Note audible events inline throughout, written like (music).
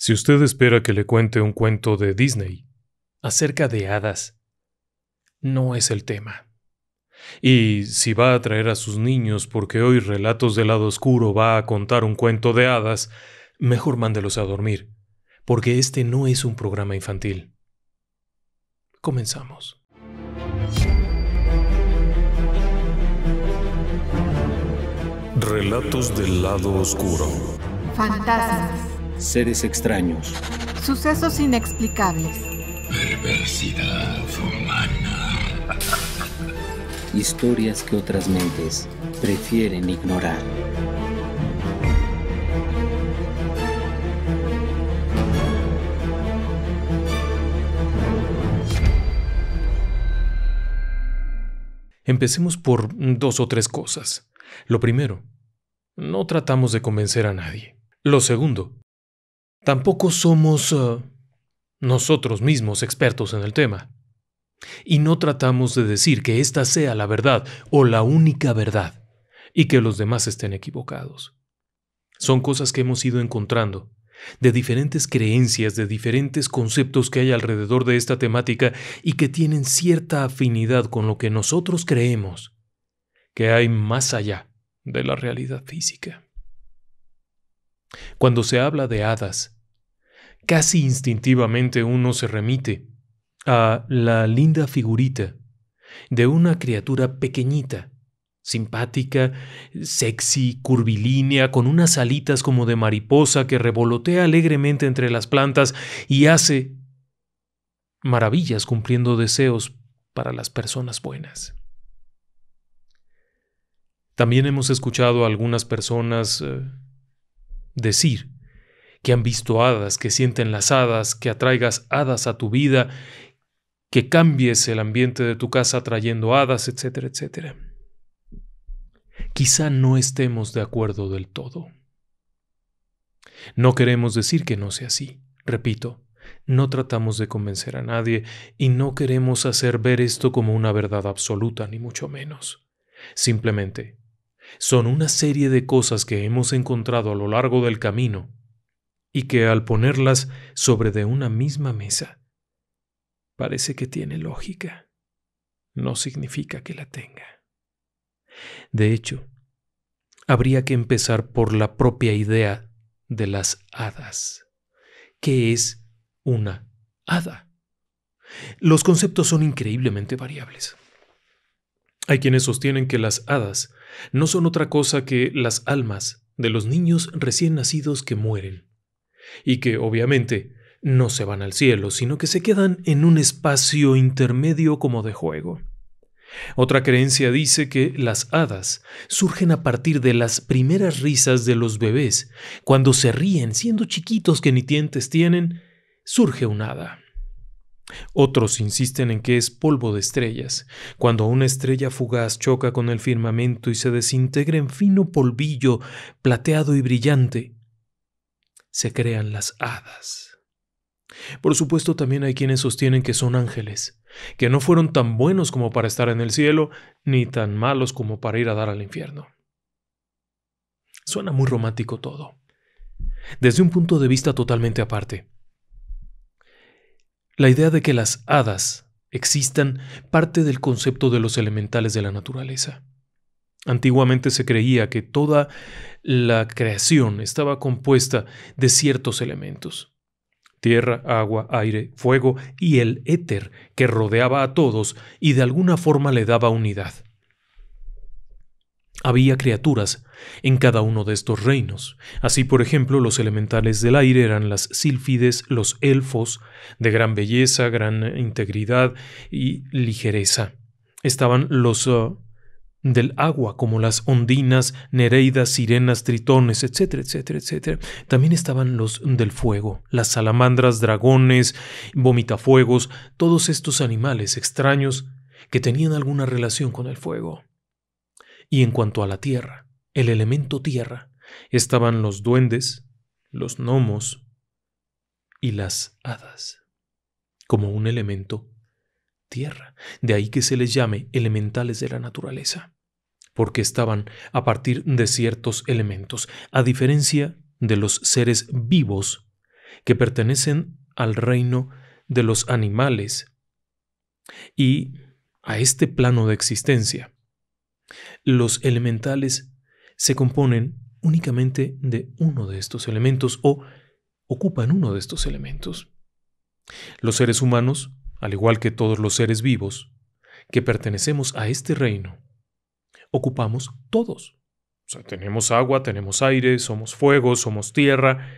Si usted espera que le cuente un cuento de Disney acerca de hadas, no es el tema. Y si va a traer a sus niños porque hoy Relatos del lado oscuro va a contar un cuento de hadas, mejor mándelos a dormir, porque este no es un programa infantil. Comenzamos. Relatos del lado oscuro. Fantasmas seres extraños. Sucesos inexplicables. Perversidad humana. (laughs) Historias que otras mentes prefieren ignorar. Empecemos por dos o tres cosas. Lo primero, no tratamos de convencer a nadie. Lo segundo, Tampoco somos eh, nosotros mismos expertos en el tema. Y no tratamos de decir que esta sea la verdad o la única verdad y que los demás estén equivocados. Son cosas que hemos ido encontrando, de diferentes creencias, de diferentes conceptos que hay alrededor de esta temática y que tienen cierta afinidad con lo que nosotros creemos que hay más allá de la realidad física. Cuando se habla de hadas, casi instintivamente uno se remite a la linda figurita de una criatura pequeñita, simpática, sexy, curvilínea, con unas alitas como de mariposa que revolotea alegremente entre las plantas y hace maravillas cumpliendo deseos para las personas buenas. También hemos escuchado a algunas personas eh, decir que han visto hadas, que sienten las hadas, que atraigas hadas a tu vida, que cambies el ambiente de tu casa trayendo hadas, etcétera, etcétera. Quizá no estemos de acuerdo del todo. No queremos decir que no sea así. Repito, no tratamos de convencer a nadie y no queremos hacer ver esto como una verdad absoluta, ni mucho menos. Simplemente, son una serie de cosas que hemos encontrado a lo largo del camino y que al ponerlas sobre de una misma mesa, parece que tiene lógica. No significa que la tenga. De hecho, habría que empezar por la propia idea de las hadas. ¿Qué es una hada? Los conceptos son increíblemente variables. Hay quienes sostienen que las hadas no son otra cosa que las almas de los niños recién nacidos que mueren y que obviamente no se van al cielo, sino que se quedan en un espacio intermedio como de juego. Otra creencia dice que las hadas surgen a partir de las primeras risas de los bebés. Cuando se ríen, siendo chiquitos que ni dientes tienen, surge un hada. Otros insisten en que es polvo de estrellas, cuando una estrella fugaz choca con el firmamento y se desintegra en fino polvillo plateado y brillante, se crean las hadas. Por supuesto también hay quienes sostienen que son ángeles, que no fueron tan buenos como para estar en el cielo, ni tan malos como para ir a dar al infierno. Suena muy romántico todo, desde un punto de vista totalmente aparte. La idea de que las hadas existan parte del concepto de los elementales de la naturaleza. Antiguamente se creía que toda la creación estaba compuesta de ciertos elementos. Tierra, agua, aire, fuego y el éter que rodeaba a todos y de alguna forma le daba unidad. Había criaturas en cada uno de estos reinos. Así, por ejemplo, los elementales del aire eran las sílfides, los elfos, de gran belleza, gran integridad y ligereza. Estaban los uh, del agua, como las ondinas, nereidas, sirenas, tritones, etcétera, etcétera, etcétera. También estaban los del fuego, las salamandras, dragones, vomitafuegos, todos estos animales extraños que tenían alguna relación con el fuego. Y en cuanto a la tierra, el elemento tierra, estaban los duendes, los gnomos y las hadas, como un elemento tierra. De ahí que se les llame elementales de la naturaleza, porque estaban a partir de ciertos elementos, a diferencia de los seres vivos que pertenecen al reino de los animales y a este plano de existencia. Los elementales se componen únicamente de uno de estos elementos o ocupan uno de estos elementos. Los seres humanos al igual que todos los seres vivos, que pertenecemos a este reino, ocupamos todos. tenemos agua, tenemos aire, somos fuego, somos tierra,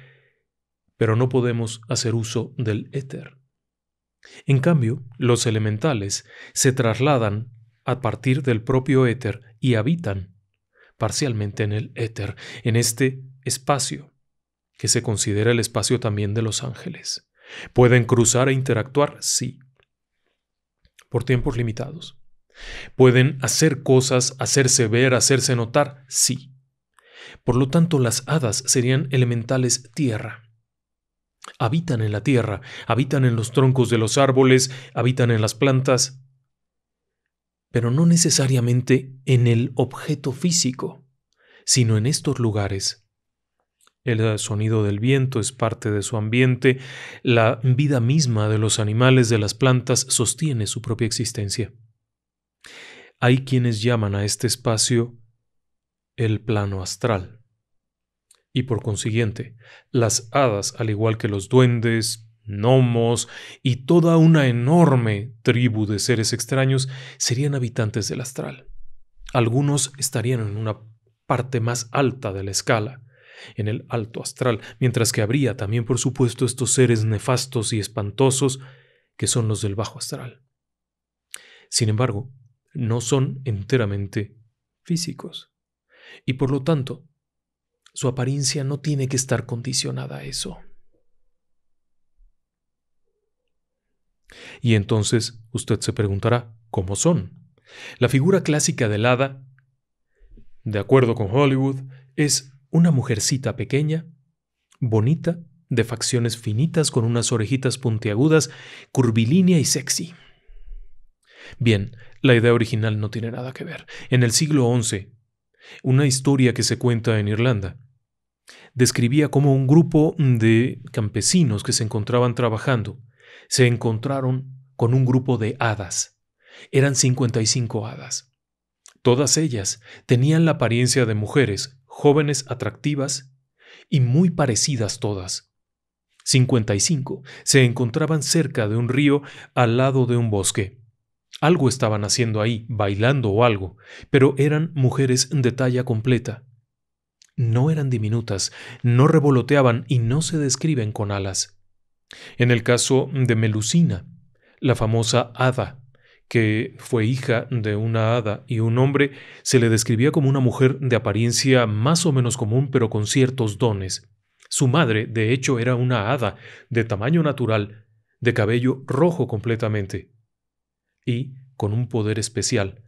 pero no podemos hacer uso del éter. En cambio, los elementales se trasladan a partir del propio éter y habitan parcialmente en el éter, en este espacio, que se considera el espacio también de los ángeles. ¿Pueden cruzar e interactuar? Sí por tiempos limitados. Pueden hacer cosas, hacerse ver, hacerse notar, sí. Por lo tanto, las hadas serían elementales tierra. Habitan en la tierra, habitan en los troncos de los árboles, habitan en las plantas, pero no necesariamente en el objeto físico, sino en estos lugares el sonido del viento es parte de su ambiente, la vida misma de los animales, de las plantas, sostiene su propia existencia. Hay quienes llaman a este espacio el plano astral. Y por consiguiente, las hadas, al igual que los duendes, gnomos y toda una enorme tribu de seres extraños, serían habitantes del astral. Algunos estarían en una parte más alta de la escala, en el alto astral, mientras que habría también, por supuesto, estos seres nefastos y espantosos que son los del bajo astral. Sin embargo, no son enteramente físicos, y por lo tanto, su apariencia no tiene que estar condicionada a eso. Y entonces usted se preguntará, ¿cómo son? La figura clásica del hada, de acuerdo con Hollywood, es una mujercita pequeña, bonita, de facciones finitas con unas orejitas puntiagudas, curvilínea y sexy. Bien, la idea original no tiene nada que ver. En el siglo XI, una historia que se cuenta en Irlanda describía cómo un grupo de campesinos que se encontraban trabajando se encontraron con un grupo de hadas. Eran 55 hadas. Todas ellas tenían la apariencia de mujeres, jóvenes atractivas y muy parecidas todas. 55. Se encontraban cerca de un río al lado de un bosque. Algo estaban haciendo ahí, bailando o algo, pero eran mujeres de talla completa. No eran diminutas, no revoloteaban y no se describen con alas. En el caso de Melusina, la famosa hada que fue hija de una hada y un hombre, se le describía como una mujer de apariencia más o menos común pero con ciertos dones. Su madre, de hecho, era una hada, de tamaño natural, de cabello rojo completamente, y con un poder especial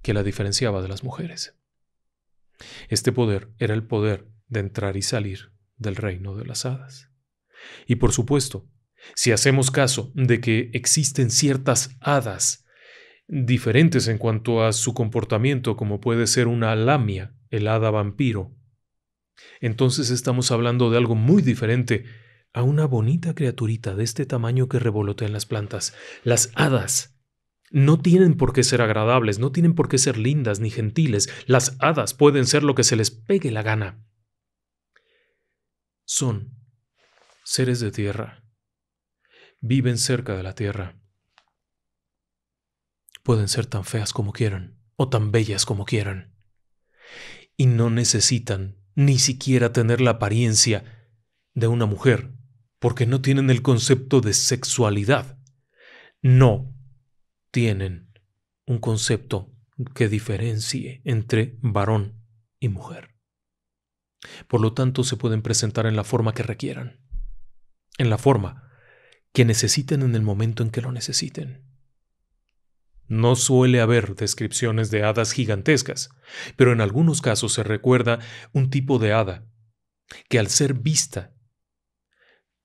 que la diferenciaba de las mujeres. Este poder era el poder de entrar y salir del reino de las hadas. Y por supuesto, si hacemos caso de que existen ciertas hadas, diferentes en cuanto a su comportamiento, como puede ser una lamia, el hada vampiro, entonces estamos hablando de algo muy diferente a una bonita criaturita de este tamaño que revolotea en las plantas. Las hadas no tienen por qué ser agradables, no tienen por qué ser lindas ni gentiles. Las hadas pueden ser lo que se les pegue la gana. Son seres de tierra viven cerca de la Tierra. Pueden ser tan feas como quieran, o tan bellas como quieran. Y no necesitan ni siquiera tener la apariencia de una mujer, porque no tienen el concepto de sexualidad. No tienen un concepto que diferencie entre varón y mujer. Por lo tanto, se pueden presentar en la forma que requieran, en la forma que necesiten en el momento en que lo necesiten. No suele haber descripciones de hadas gigantescas, pero en algunos casos se recuerda un tipo de hada que al ser vista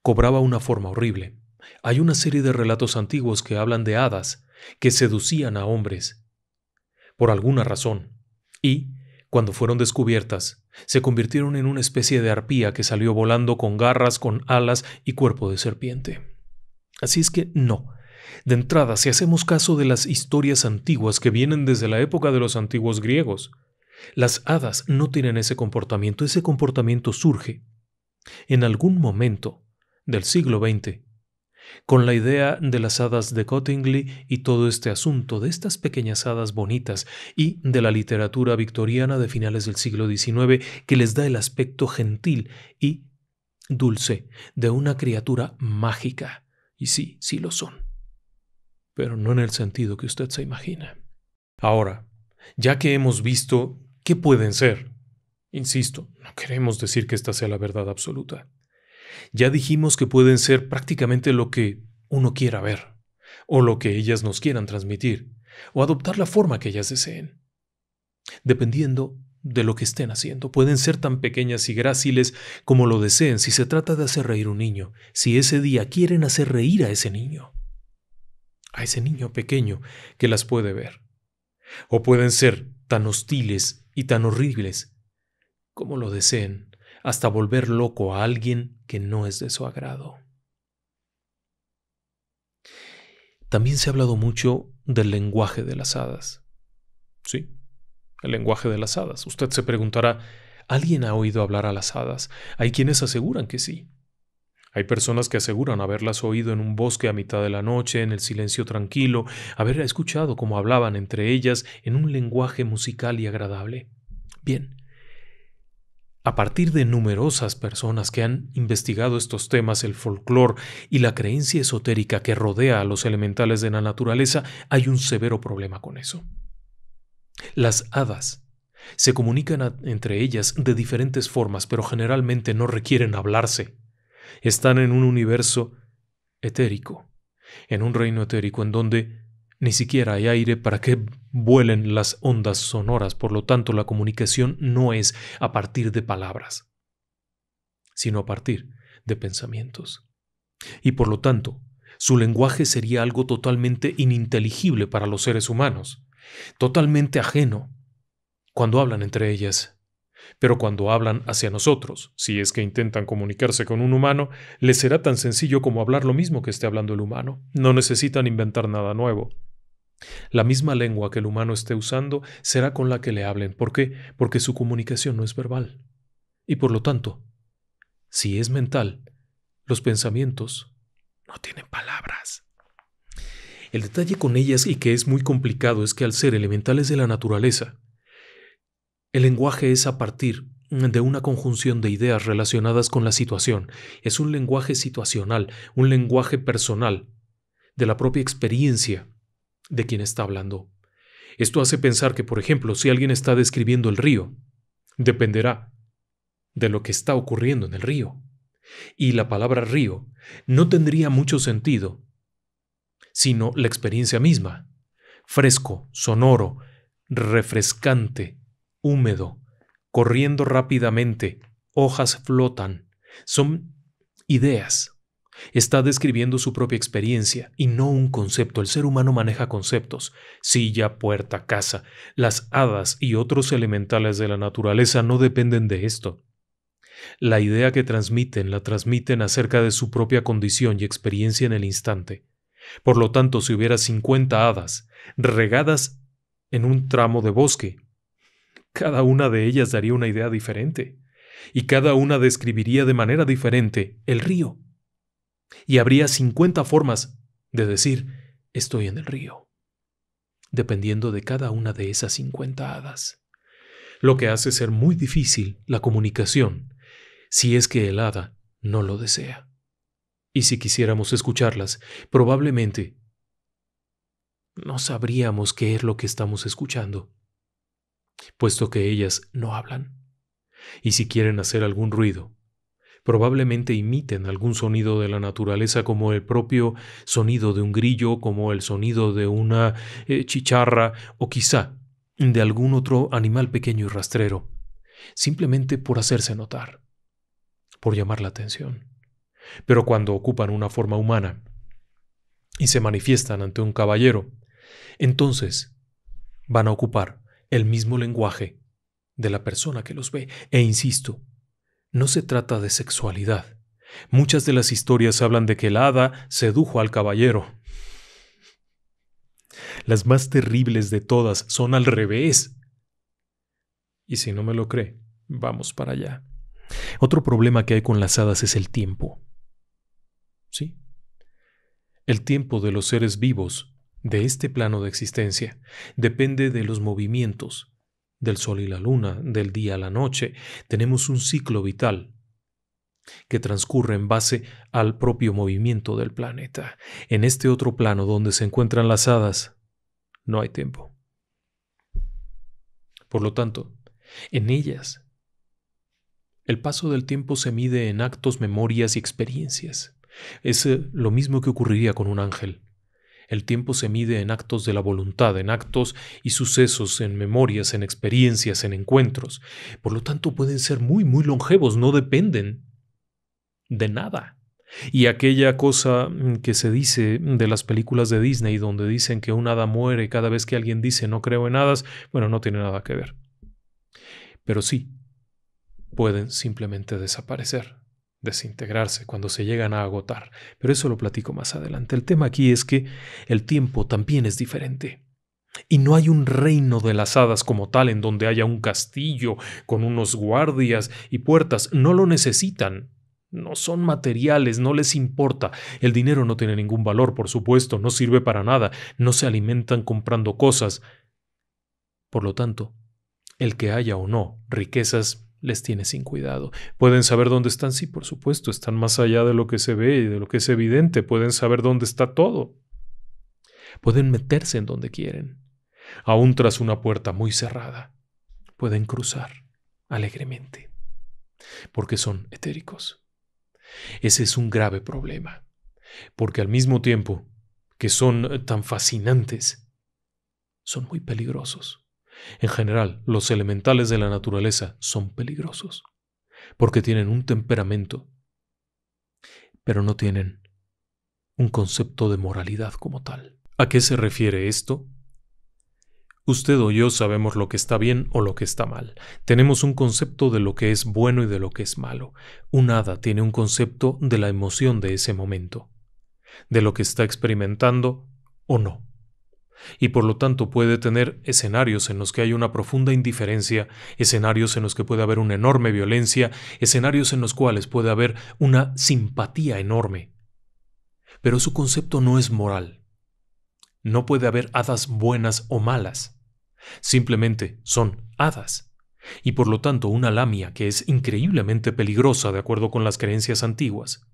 cobraba una forma horrible. Hay una serie de relatos antiguos que hablan de hadas que seducían a hombres por alguna razón y, cuando fueron descubiertas, se convirtieron en una especie de arpía que salió volando con garras, con alas y cuerpo de serpiente. Así es que no. De entrada, si hacemos caso de las historias antiguas que vienen desde la época de los antiguos griegos, las hadas no tienen ese comportamiento, ese comportamiento surge en algún momento del siglo XX, con la idea de las hadas de Cottingley y todo este asunto de estas pequeñas hadas bonitas y de la literatura victoriana de finales del siglo XIX que les da el aspecto gentil y dulce de una criatura mágica y sí, sí lo son. Pero no en el sentido que usted se imagina. Ahora, ya que hemos visto qué pueden ser, insisto, no queremos decir que esta sea la verdad absoluta. Ya dijimos que pueden ser prácticamente lo que uno quiera ver, o lo que ellas nos quieran transmitir, o adoptar la forma que ellas deseen, dependiendo de lo que estén haciendo. Pueden ser tan pequeñas y gráciles como lo deseen si se trata de hacer reír un niño, si ese día quieren hacer reír a ese niño, a ese niño pequeño que las puede ver. O pueden ser tan hostiles y tan horribles como lo deseen, hasta volver loco a alguien que no es de su agrado. También se ha hablado mucho del lenguaje de las hadas. Sí, el lenguaje de las hadas. Usted se preguntará, ¿alguien ha oído hablar a las hadas? Hay quienes aseguran que sí. Hay personas que aseguran haberlas oído en un bosque a mitad de la noche, en el silencio tranquilo, haber escuchado cómo hablaban entre ellas en un lenguaje musical y agradable. Bien, a partir de numerosas personas que han investigado estos temas, el folclore y la creencia esotérica que rodea a los elementales de la naturaleza, hay un severo problema con eso. Las hadas se comunican entre ellas de diferentes formas, pero generalmente no requieren hablarse. Están en un universo etérico, en un reino etérico en donde ni siquiera hay aire para que vuelen las ondas sonoras, por lo tanto la comunicación no es a partir de palabras, sino a partir de pensamientos. Y por lo tanto, su lenguaje sería algo totalmente ininteligible para los seres humanos totalmente ajeno cuando hablan entre ellas. Pero cuando hablan hacia nosotros, si es que intentan comunicarse con un humano, les será tan sencillo como hablar lo mismo que esté hablando el humano. No necesitan inventar nada nuevo. La misma lengua que el humano esté usando será con la que le hablen. ¿Por qué? Porque su comunicación no es verbal. Y por lo tanto, si es mental, los pensamientos no tienen palabras. El detalle con ellas y que es muy complicado es que al ser elementales de la naturaleza, el lenguaje es a partir de una conjunción de ideas relacionadas con la situación. Es un lenguaje situacional, un lenguaje personal, de la propia experiencia de quien está hablando. Esto hace pensar que, por ejemplo, si alguien está describiendo el río, dependerá de lo que está ocurriendo en el río. Y la palabra río no tendría mucho sentido sino la experiencia misma. Fresco, sonoro, refrescante, húmedo, corriendo rápidamente, hojas flotan, son ideas. Está describiendo su propia experiencia y no un concepto. El ser humano maneja conceptos. Silla, puerta, casa. Las hadas y otros elementales de la naturaleza no dependen de esto. La idea que transmiten la transmiten acerca de su propia condición y experiencia en el instante. Por lo tanto, si hubiera 50 hadas regadas en un tramo de bosque, cada una de ellas daría una idea diferente, y cada una describiría de manera diferente el río. Y habría 50 formas de decir, estoy en el río, dependiendo de cada una de esas 50 hadas. Lo que hace ser muy difícil la comunicación, si es que el hada no lo desea. Y si quisiéramos escucharlas, probablemente no sabríamos qué es lo que estamos escuchando, puesto que ellas no hablan. Y si quieren hacer algún ruido, probablemente imiten algún sonido de la naturaleza como el propio sonido de un grillo, como el sonido de una eh, chicharra o quizá de algún otro animal pequeño y rastrero, simplemente por hacerse notar, por llamar la atención pero cuando ocupan una forma humana y se manifiestan ante un caballero, entonces van a ocupar el mismo lenguaje de la persona que los ve. E insisto, no se trata de sexualidad. Muchas de las historias hablan de que la hada sedujo al caballero. Las más terribles de todas son al revés. Y si no me lo cree, vamos para allá. Otro problema que hay con las hadas es el tiempo. El tiempo de los seres vivos de este plano de existencia depende de los movimientos, del sol y la luna, del día a la noche. Tenemos un ciclo vital que transcurre en base al propio movimiento del planeta. En este otro plano donde se encuentran las hadas, no hay tiempo. Por lo tanto, en ellas, el paso del tiempo se mide en actos, memorias y experiencias. Es eh, lo mismo que ocurriría con un ángel. El tiempo se mide en actos de la voluntad, en actos y sucesos, en memorias, en experiencias, en encuentros. Por lo tanto, pueden ser muy, muy longevos, no dependen de nada. Y aquella cosa mm, que se dice de las películas de Disney, donde dicen que un hada muere cada vez que alguien dice no creo en hadas, bueno, no tiene nada que ver. Pero sí, pueden simplemente desaparecer desintegrarse cuando se llegan a agotar, pero eso lo platico más adelante. El tema aquí es que el tiempo también es diferente. Y no hay un reino de las hadas como tal en donde haya un castillo con unos guardias y puertas. No lo necesitan. No son materiales, no les importa. El dinero no tiene ningún valor, por supuesto, no sirve para nada. No se alimentan comprando cosas. Por lo tanto, el que haya o no riquezas les tiene sin cuidado. Pueden saber dónde están, sí, por supuesto, están más allá de lo que se ve y de lo que es evidente, pueden saber dónde está todo. Pueden meterse en donde quieren, aún tras una puerta muy cerrada. Pueden cruzar alegremente, porque son etéricos. Ese es un grave problema, porque al mismo tiempo que son eh, tan fascinantes, son muy peligrosos en general, los elementales de la naturaleza son peligrosos, porque tienen un temperamento, pero no tienen un concepto de moralidad como tal. ¿A qué se refiere esto? Usted o yo sabemos lo que está bien o lo que está mal. Tenemos un concepto de lo que es bueno y de lo que es malo. Un hada tiene un concepto de la emoción de ese momento, de lo que está experimentando o no y por lo tanto puede tener escenarios en los que hay una profunda indiferencia, escenarios en los que puede haber una enorme violencia, escenarios en los cuales puede haber una simpatía enorme. Pero su concepto no es moral. No puede haber hadas buenas o malas. Simplemente son hadas. Y por lo tanto una lamia que es increíblemente peligrosa de acuerdo con las creencias antiguas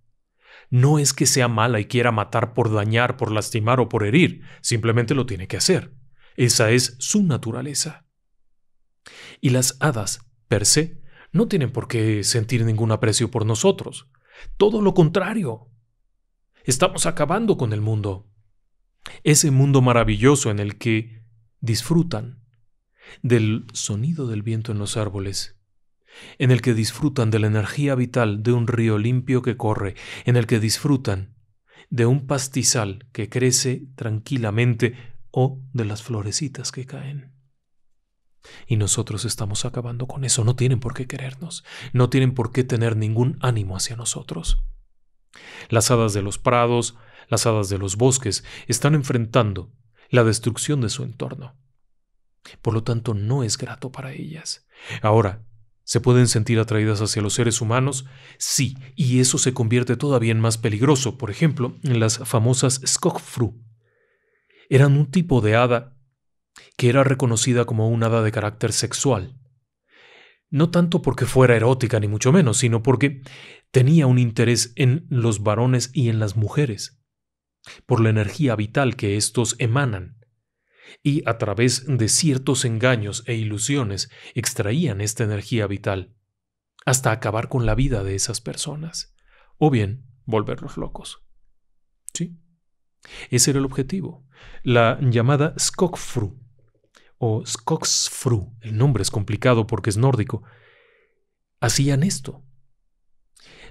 no es que sea mala y quiera matar por dañar, por lastimar o por herir, simplemente lo tiene que hacer. Esa es su naturaleza. Y las hadas, per se, no tienen por qué sentir ningún aprecio por nosotros. Todo lo contrario. Estamos acabando con el mundo. Ese mundo maravilloso en el que disfrutan del sonido del viento en los árboles, en el que disfrutan de la energía vital de un río limpio que corre, en el que disfrutan de un pastizal que crece tranquilamente o de las florecitas que caen. Y nosotros estamos acabando con eso, no tienen por qué querernos, no tienen por qué tener ningún ánimo hacia nosotros. Las hadas de los prados, las hadas de los bosques, están enfrentando la destrucción de su entorno. Por lo tanto, no es grato para ellas. Ahora, ¿Se pueden sentir atraídas hacia los seres humanos? Sí, y eso se convierte todavía en más peligroso, por ejemplo, en las famosas Skogfru. Eran un tipo de hada que era reconocida como una hada de carácter sexual. No tanto porque fuera erótica, ni mucho menos, sino porque tenía un interés en los varones y en las mujeres, por la energía vital que estos emanan y a través de ciertos engaños e ilusiones extraían esta energía vital, hasta acabar con la vida de esas personas, o bien volverlos locos. ¿Sí? Ese era el objetivo. La llamada Skokfru, o Skogsfru, el nombre es complicado porque es nórdico, hacían esto.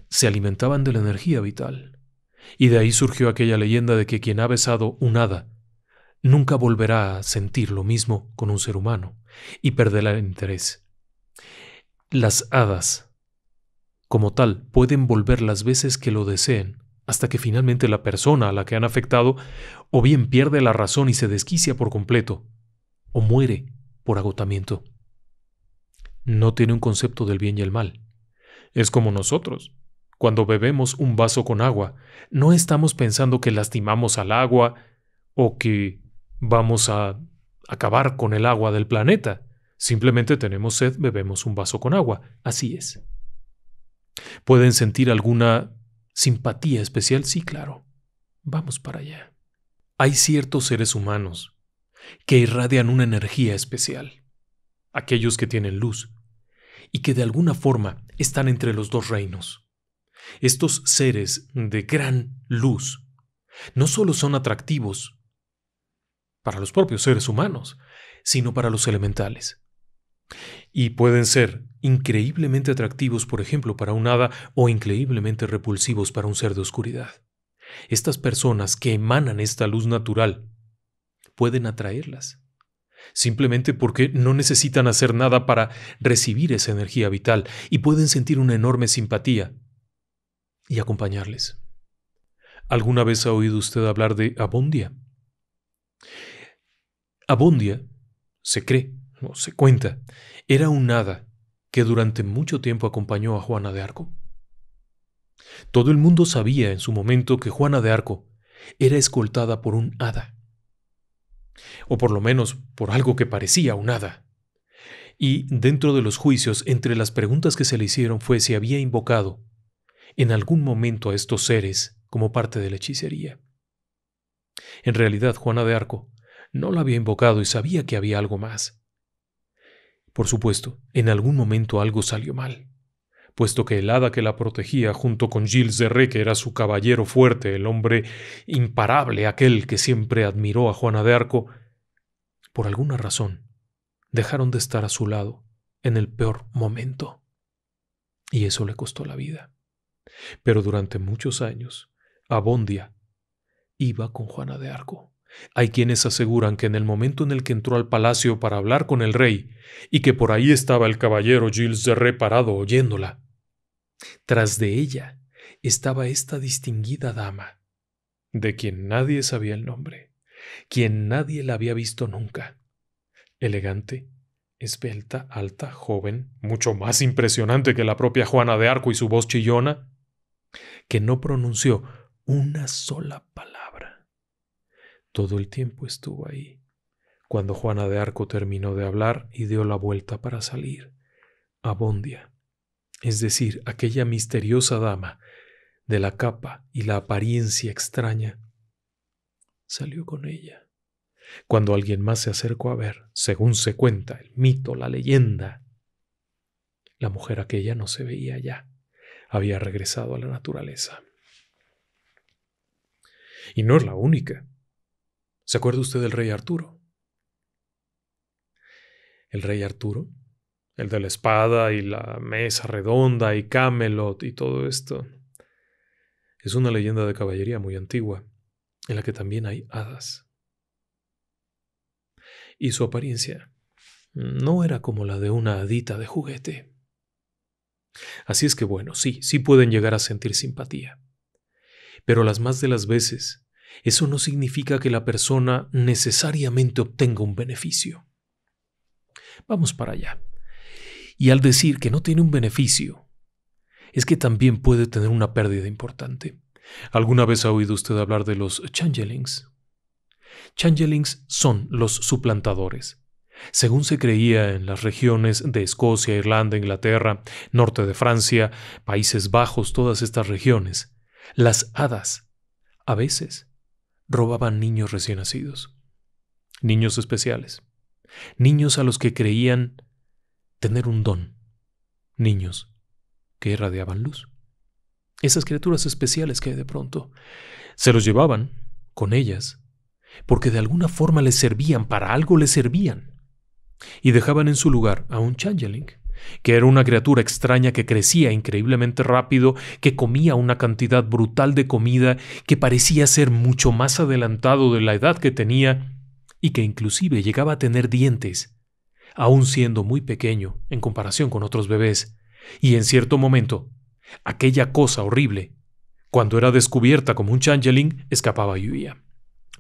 Se alimentaban de la energía vital. Y de ahí surgió aquella leyenda de que quien ha besado un hada nunca volverá a sentir lo mismo con un ser humano y perderá el interés. Las hadas, como tal, pueden volver las veces que lo deseen, hasta que finalmente la persona a la que han afectado o bien pierde la razón y se desquicia por completo, o muere por agotamiento. No tiene un concepto del bien y el mal. Es como nosotros. Cuando bebemos un vaso con agua, no estamos pensando que lastimamos al agua o que vamos a acabar con el agua del planeta. Simplemente tenemos sed, bebemos un vaso con agua. Así es. ¿Pueden sentir alguna simpatía especial? Sí, claro. Vamos para allá. Hay ciertos seres humanos que irradian una energía especial. Aquellos que tienen luz y que de alguna forma están entre los dos reinos. Estos seres de gran luz no solo son atractivos, para los propios seres humanos, sino para los elementales. Y pueden ser increíblemente atractivos, por ejemplo, para un hada o increíblemente repulsivos para un ser de oscuridad. Estas personas que emanan esta luz natural pueden atraerlas, simplemente porque no necesitan hacer nada para recibir esa energía vital y pueden sentir una enorme simpatía y acompañarles. ¿Alguna vez ha oído usted hablar de Abundia? Abondia, se cree o se cuenta, era un hada que durante mucho tiempo acompañó a Juana de Arco. Todo el mundo sabía en su momento que Juana de Arco era escoltada por un hada, o por lo menos por algo que parecía un hada. Y dentro de los juicios, entre las preguntas que se le hicieron fue si había invocado en algún momento a estos seres como parte de la hechicería. En realidad, Juana de Arco no la había invocado y sabía que había algo más. Por supuesto, en algún momento algo salió mal, puesto que el hada que la protegía junto con Gilles de Rey, que era su caballero fuerte, el hombre imparable, aquel que siempre admiró a Juana de Arco, por alguna razón dejaron de estar a su lado en el peor momento. Y eso le costó la vida. Pero durante muchos años, Abondia iba con Juana de Arco. Hay quienes aseguran que en el momento en el que entró al palacio para hablar con el rey, y que por ahí estaba el caballero Gilles de Reparado oyéndola. Tras de ella estaba esta distinguida dama, de quien nadie sabía el nombre, quien nadie la había visto nunca. Elegante, esbelta, alta, joven, mucho más impresionante que la propia Juana de Arco y su voz chillona, que no pronunció una sola palabra todo el tiempo estuvo ahí. Cuando Juana de Arco terminó de hablar y dio la vuelta para salir, a Bondia. es decir, aquella misteriosa dama de la capa y la apariencia extraña, salió con ella. Cuando alguien más se acercó a ver, según se cuenta el mito, la leyenda, la mujer aquella no se veía ya, había regresado a la naturaleza. Y no es la única. ¿Se acuerda usted del rey Arturo? El rey Arturo, el de la espada y la mesa redonda y Camelot y todo esto, es una leyenda de caballería muy antigua, en la que también hay hadas. Y su apariencia no era como la de una hadita de juguete. Así es que bueno, sí, sí pueden llegar a sentir simpatía. Pero las más de las veces eso no significa que la persona necesariamente obtenga un beneficio. Vamos para allá. Y al decir que no tiene un beneficio, es que también puede tener una pérdida importante. ¿Alguna vez ha oído usted hablar de los changelings? Changelings son los suplantadores. Según se creía en las regiones de Escocia, Irlanda, Inglaterra, norte de Francia, Países Bajos, todas estas regiones, las hadas, a veces, robaban niños recién nacidos, niños especiales, niños a los que creían tener un don, niños que irradiaban luz. Esas criaturas especiales que de pronto se los llevaban con ellas, porque de alguna forma les servían, para algo les servían, y dejaban en su lugar a un changeling que era una criatura extraña que crecía increíblemente rápido, que comía una cantidad brutal de comida, que parecía ser mucho más adelantado de la edad que tenía, y que inclusive llegaba a tener dientes, aún siendo muy pequeño en comparación con otros bebés, y en cierto momento, aquella cosa horrible, cuando era descubierta como un changeling, escapaba y huía.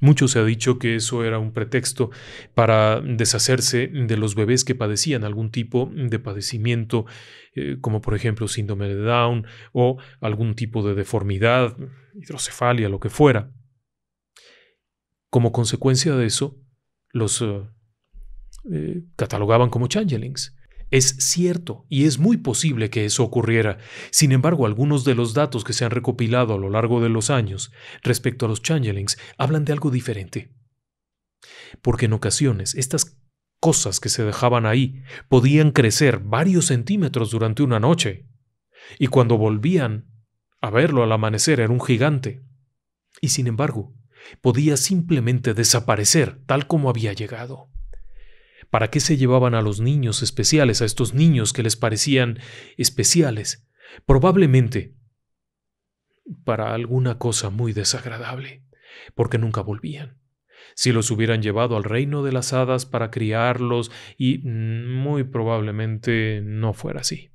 Mucho se ha dicho que eso era un pretexto para deshacerse de los bebés que padecían algún tipo de padecimiento, eh, como por ejemplo síndrome de Down o algún tipo de deformidad, hidrocefalia, lo que fuera. Como consecuencia de eso, los eh, eh, catalogaban como changelings. Es cierto, y es muy posible que eso ocurriera. Sin embargo, algunos de los datos que se han recopilado a lo largo de los años respecto a los changelings hablan de algo diferente. Porque en ocasiones estas cosas que se dejaban ahí podían crecer varios centímetros durante una noche, y cuando volvían a verlo al amanecer era un gigante. Y sin embargo, podía simplemente desaparecer tal como había llegado. ¿Para qué se llevaban a los niños especiales, a estos niños que les parecían especiales? Probablemente para alguna cosa muy desagradable, porque nunca volvían. Si los hubieran llevado al reino de las hadas para criarlos, y mm, muy probablemente no fuera así.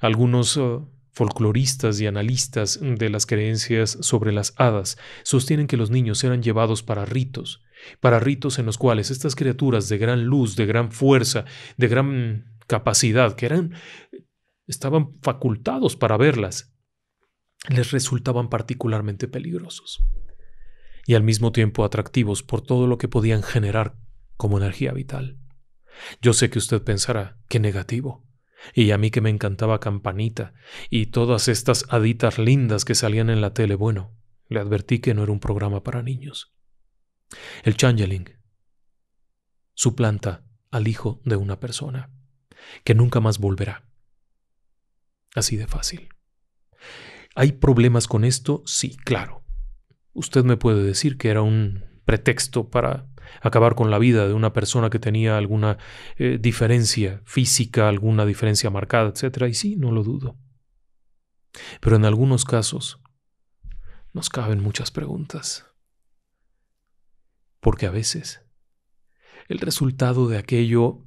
Algunos oh, folcloristas y analistas de las creencias sobre las hadas sostienen que los niños eran llevados para ritos, para ritos en los cuales estas criaturas de gran luz, de gran fuerza, de gran capacidad, que eran estaban facultados para verlas, les resultaban particularmente peligrosos y al mismo tiempo atractivos por todo lo que podían generar como energía vital. Yo sé que usted pensará, qué negativo. Y a mí que me encantaba Campanita y todas estas aditas lindas que salían en la tele, bueno, le advertí que no era un programa para niños. El changeling suplanta al hijo de una persona que nunca más volverá. Así de fácil. ¿Hay problemas con esto? Sí, claro. Usted me puede decir que era un pretexto para acabar con la vida de una persona que tenía alguna eh, diferencia física, alguna diferencia marcada, etc. Y sí, no lo dudo. Pero en algunos casos nos caben muchas preguntas porque a veces el resultado de aquello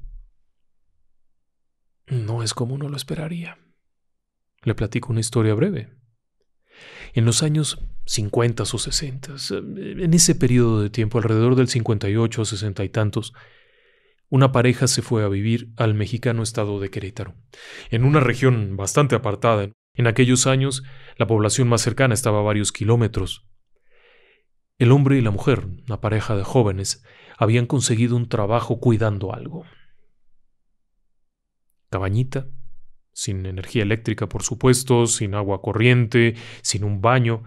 no es como uno lo esperaría. Le platico una historia breve. En los años 50 o 60, eh, en ese periodo de tiempo, alrededor del 58 o 60 y tantos, una pareja se fue a vivir al mexicano estado de Querétaro, en una región bastante apartada. En aquellos años, la población más cercana estaba a varios kilómetros. El hombre y la mujer, una pareja de jóvenes, habían conseguido un trabajo cuidando algo. Cabañita, sin energía eléctrica por supuesto, sin agua corriente, sin un baño.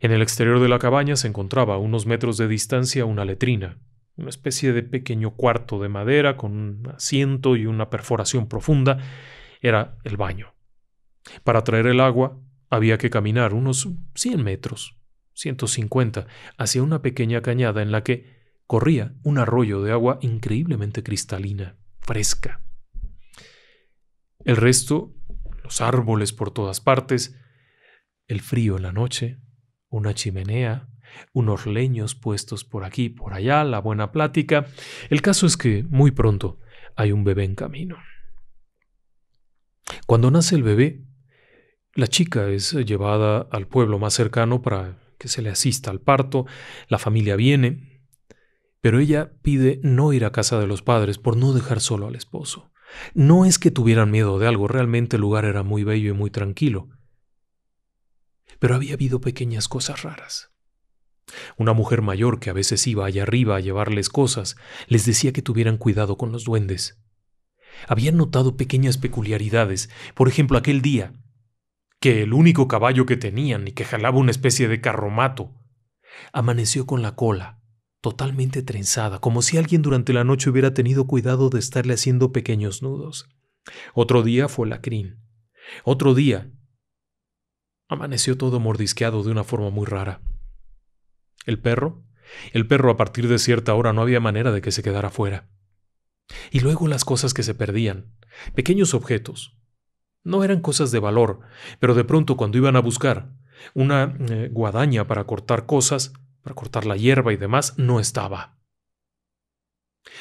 En el exterior de la cabaña se encontraba a unos metros de distancia una letrina, una especie de pequeño cuarto de madera con un asiento y una perforación profunda. Era el baño. Para traer el agua había que caminar unos 100 metros. 150 hacia una pequeña cañada en la que corría un arroyo de agua increíblemente cristalina, fresca. El resto, los árboles por todas partes, el frío en la noche, una chimenea, unos leños puestos por aquí, por allá, la buena plática. El caso es que muy pronto hay un bebé en camino. Cuando nace el bebé, la chica es llevada al pueblo más cercano para que se le asista al parto, la familia viene, pero ella pide no ir a casa de los padres por no dejar solo al esposo. No es que tuvieran miedo de algo, realmente el lugar era muy bello y muy tranquilo. Pero había habido pequeñas cosas raras. Una mujer mayor que a veces iba allá arriba a llevarles cosas, les decía que tuvieran cuidado con los duendes. Habían notado pequeñas peculiaridades. Por ejemplo, aquel día que el único caballo que tenían y que jalaba una especie de carromato, amaneció con la cola, totalmente trenzada, como si alguien durante la noche hubiera tenido cuidado de estarle haciendo pequeños nudos. Otro día fue la crin Otro día. Amaneció todo mordisqueado de una forma muy rara. El perro, el perro a partir de cierta hora no había manera de que se quedara fuera. Y luego las cosas que se perdían, pequeños objetos, no eran cosas de valor, pero de pronto cuando iban a buscar una eh, guadaña para cortar cosas, para cortar la hierba y demás, no estaba.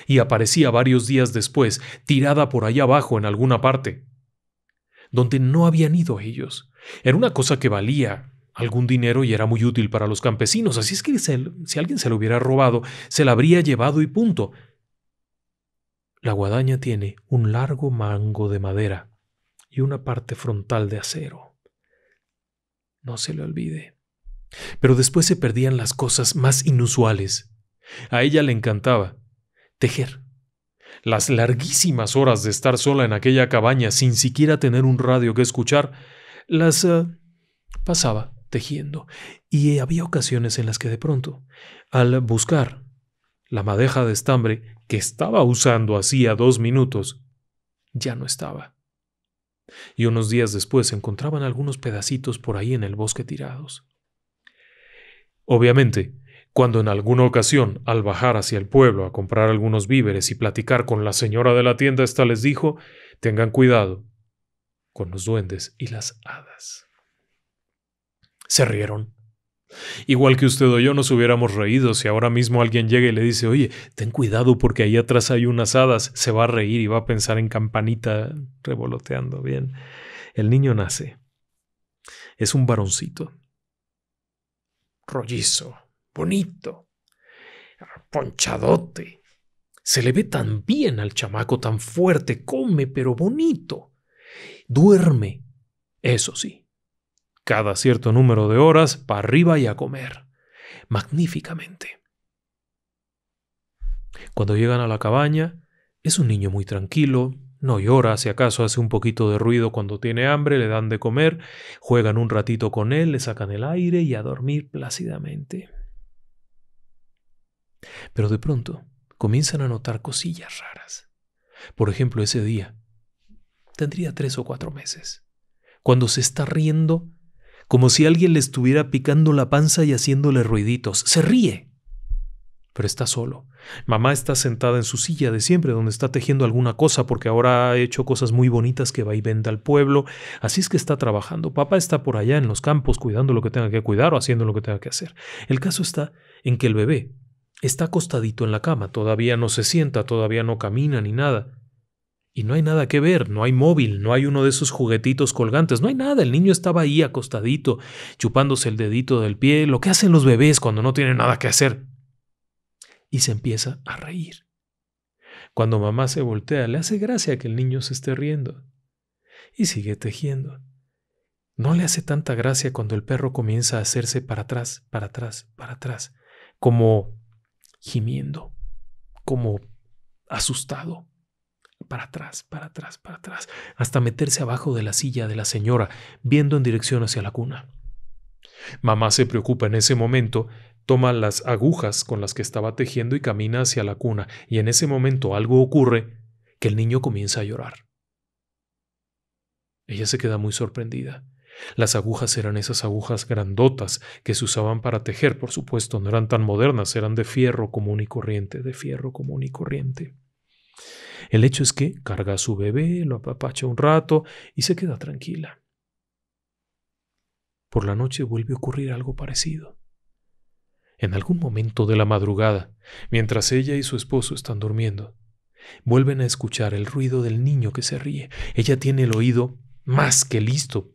Y aparecía varios días después, tirada por allá abajo en alguna parte, donde no habían ido ellos. Era una cosa que valía algún dinero y era muy útil para los campesinos, así es que si alguien se lo hubiera robado, se la habría llevado y punto. La guadaña tiene un largo mango de madera y una parte frontal de acero. No se le olvide. Pero después se perdían las cosas más inusuales. A ella le encantaba tejer. Las larguísimas horas de estar sola en aquella cabaña sin siquiera tener un radio que escuchar, las eh, pasaba tejiendo, y había ocasiones en las que de pronto, al buscar la madeja de estambre que estaba usando hacía dos minutos, ya no estaba y unos días después encontraban algunos pedacitos por ahí en el bosque tirados. Obviamente, cuando en alguna ocasión, al bajar hacia el pueblo a comprar algunos víveres y platicar con la señora de la tienda, ésta les dijo, tengan cuidado con los duendes y las hadas. Se rieron Igual que usted o yo nos hubiéramos reído si ahora mismo alguien llega y le dice, oye, ten cuidado porque ahí atrás hay unas hadas, se va a reír y va a pensar en campanita revoloteando. Bien, el niño nace. Es un varoncito. Rollizo, bonito, ponchadote. Se le ve tan bien al chamaco, tan fuerte, come, pero bonito. Duerme, eso sí, cada cierto número de horas para arriba y a comer. Magníficamente. Cuando llegan a la cabaña, es un niño muy tranquilo, no llora, si acaso hace un poquito de ruido cuando tiene hambre, le dan de comer, juegan un ratito con él, le sacan el aire y a dormir plácidamente. Pero de pronto comienzan a notar cosillas raras. Por ejemplo, ese día, tendría tres o cuatro meses, cuando se está riendo como si alguien le estuviera picando la panza y haciéndole ruiditos. Se ríe. Pero está solo. Mamá está sentada en su silla de siempre, donde está tejiendo alguna cosa, porque ahora ha hecho cosas muy bonitas que va y vende al pueblo. Así es que está trabajando. Papá está por allá en los campos cuidando lo que tenga que cuidar o haciendo lo que tenga que hacer. El caso está en que el bebé está acostadito en la cama, todavía no se sienta, todavía no camina ni nada. Y no hay nada que ver, no hay móvil, no hay uno de esos juguetitos colgantes, no hay nada, el niño estaba ahí acostadito, chupándose el dedito del pie, lo que hacen los bebés cuando no tienen nada que hacer. Y se empieza a reír. Cuando mamá se voltea, le hace gracia que el niño se esté riendo. Y sigue tejiendo. No le hace tanta gracia cuando el perro comienza a hacerse para atrás, para atrás, para atrás, como gimiendo, como asustado para atrás, para atrás, para atrás, hasta meterse abajo de la silla de la señora, viendo en dirección hacia la cuna. Mamá se preocupa en ese momento, toma las agujas con las que estaba tejiendo y camina hacia la cuna, y en ese momento algo ocurre que el niño comienza a llorar. Ella se queda muy sorprendida. Las agujas eran esas agujas grandotas que se usaban para tejer, por supuesto, no eran tan modernas, eran de fierro común y corriente, de fierro común y corriente. El hecho es que carga a su bebé, lo apapacha un rato y se queda tranquila. Por la noche vuelve a ocurrir algo parecido. En algún momento de la madrugada, mientras ella y su esposo están durmiendo, vuelven a escuchar el ruido del niño que se ríe. Ella tiene el oído más que listo.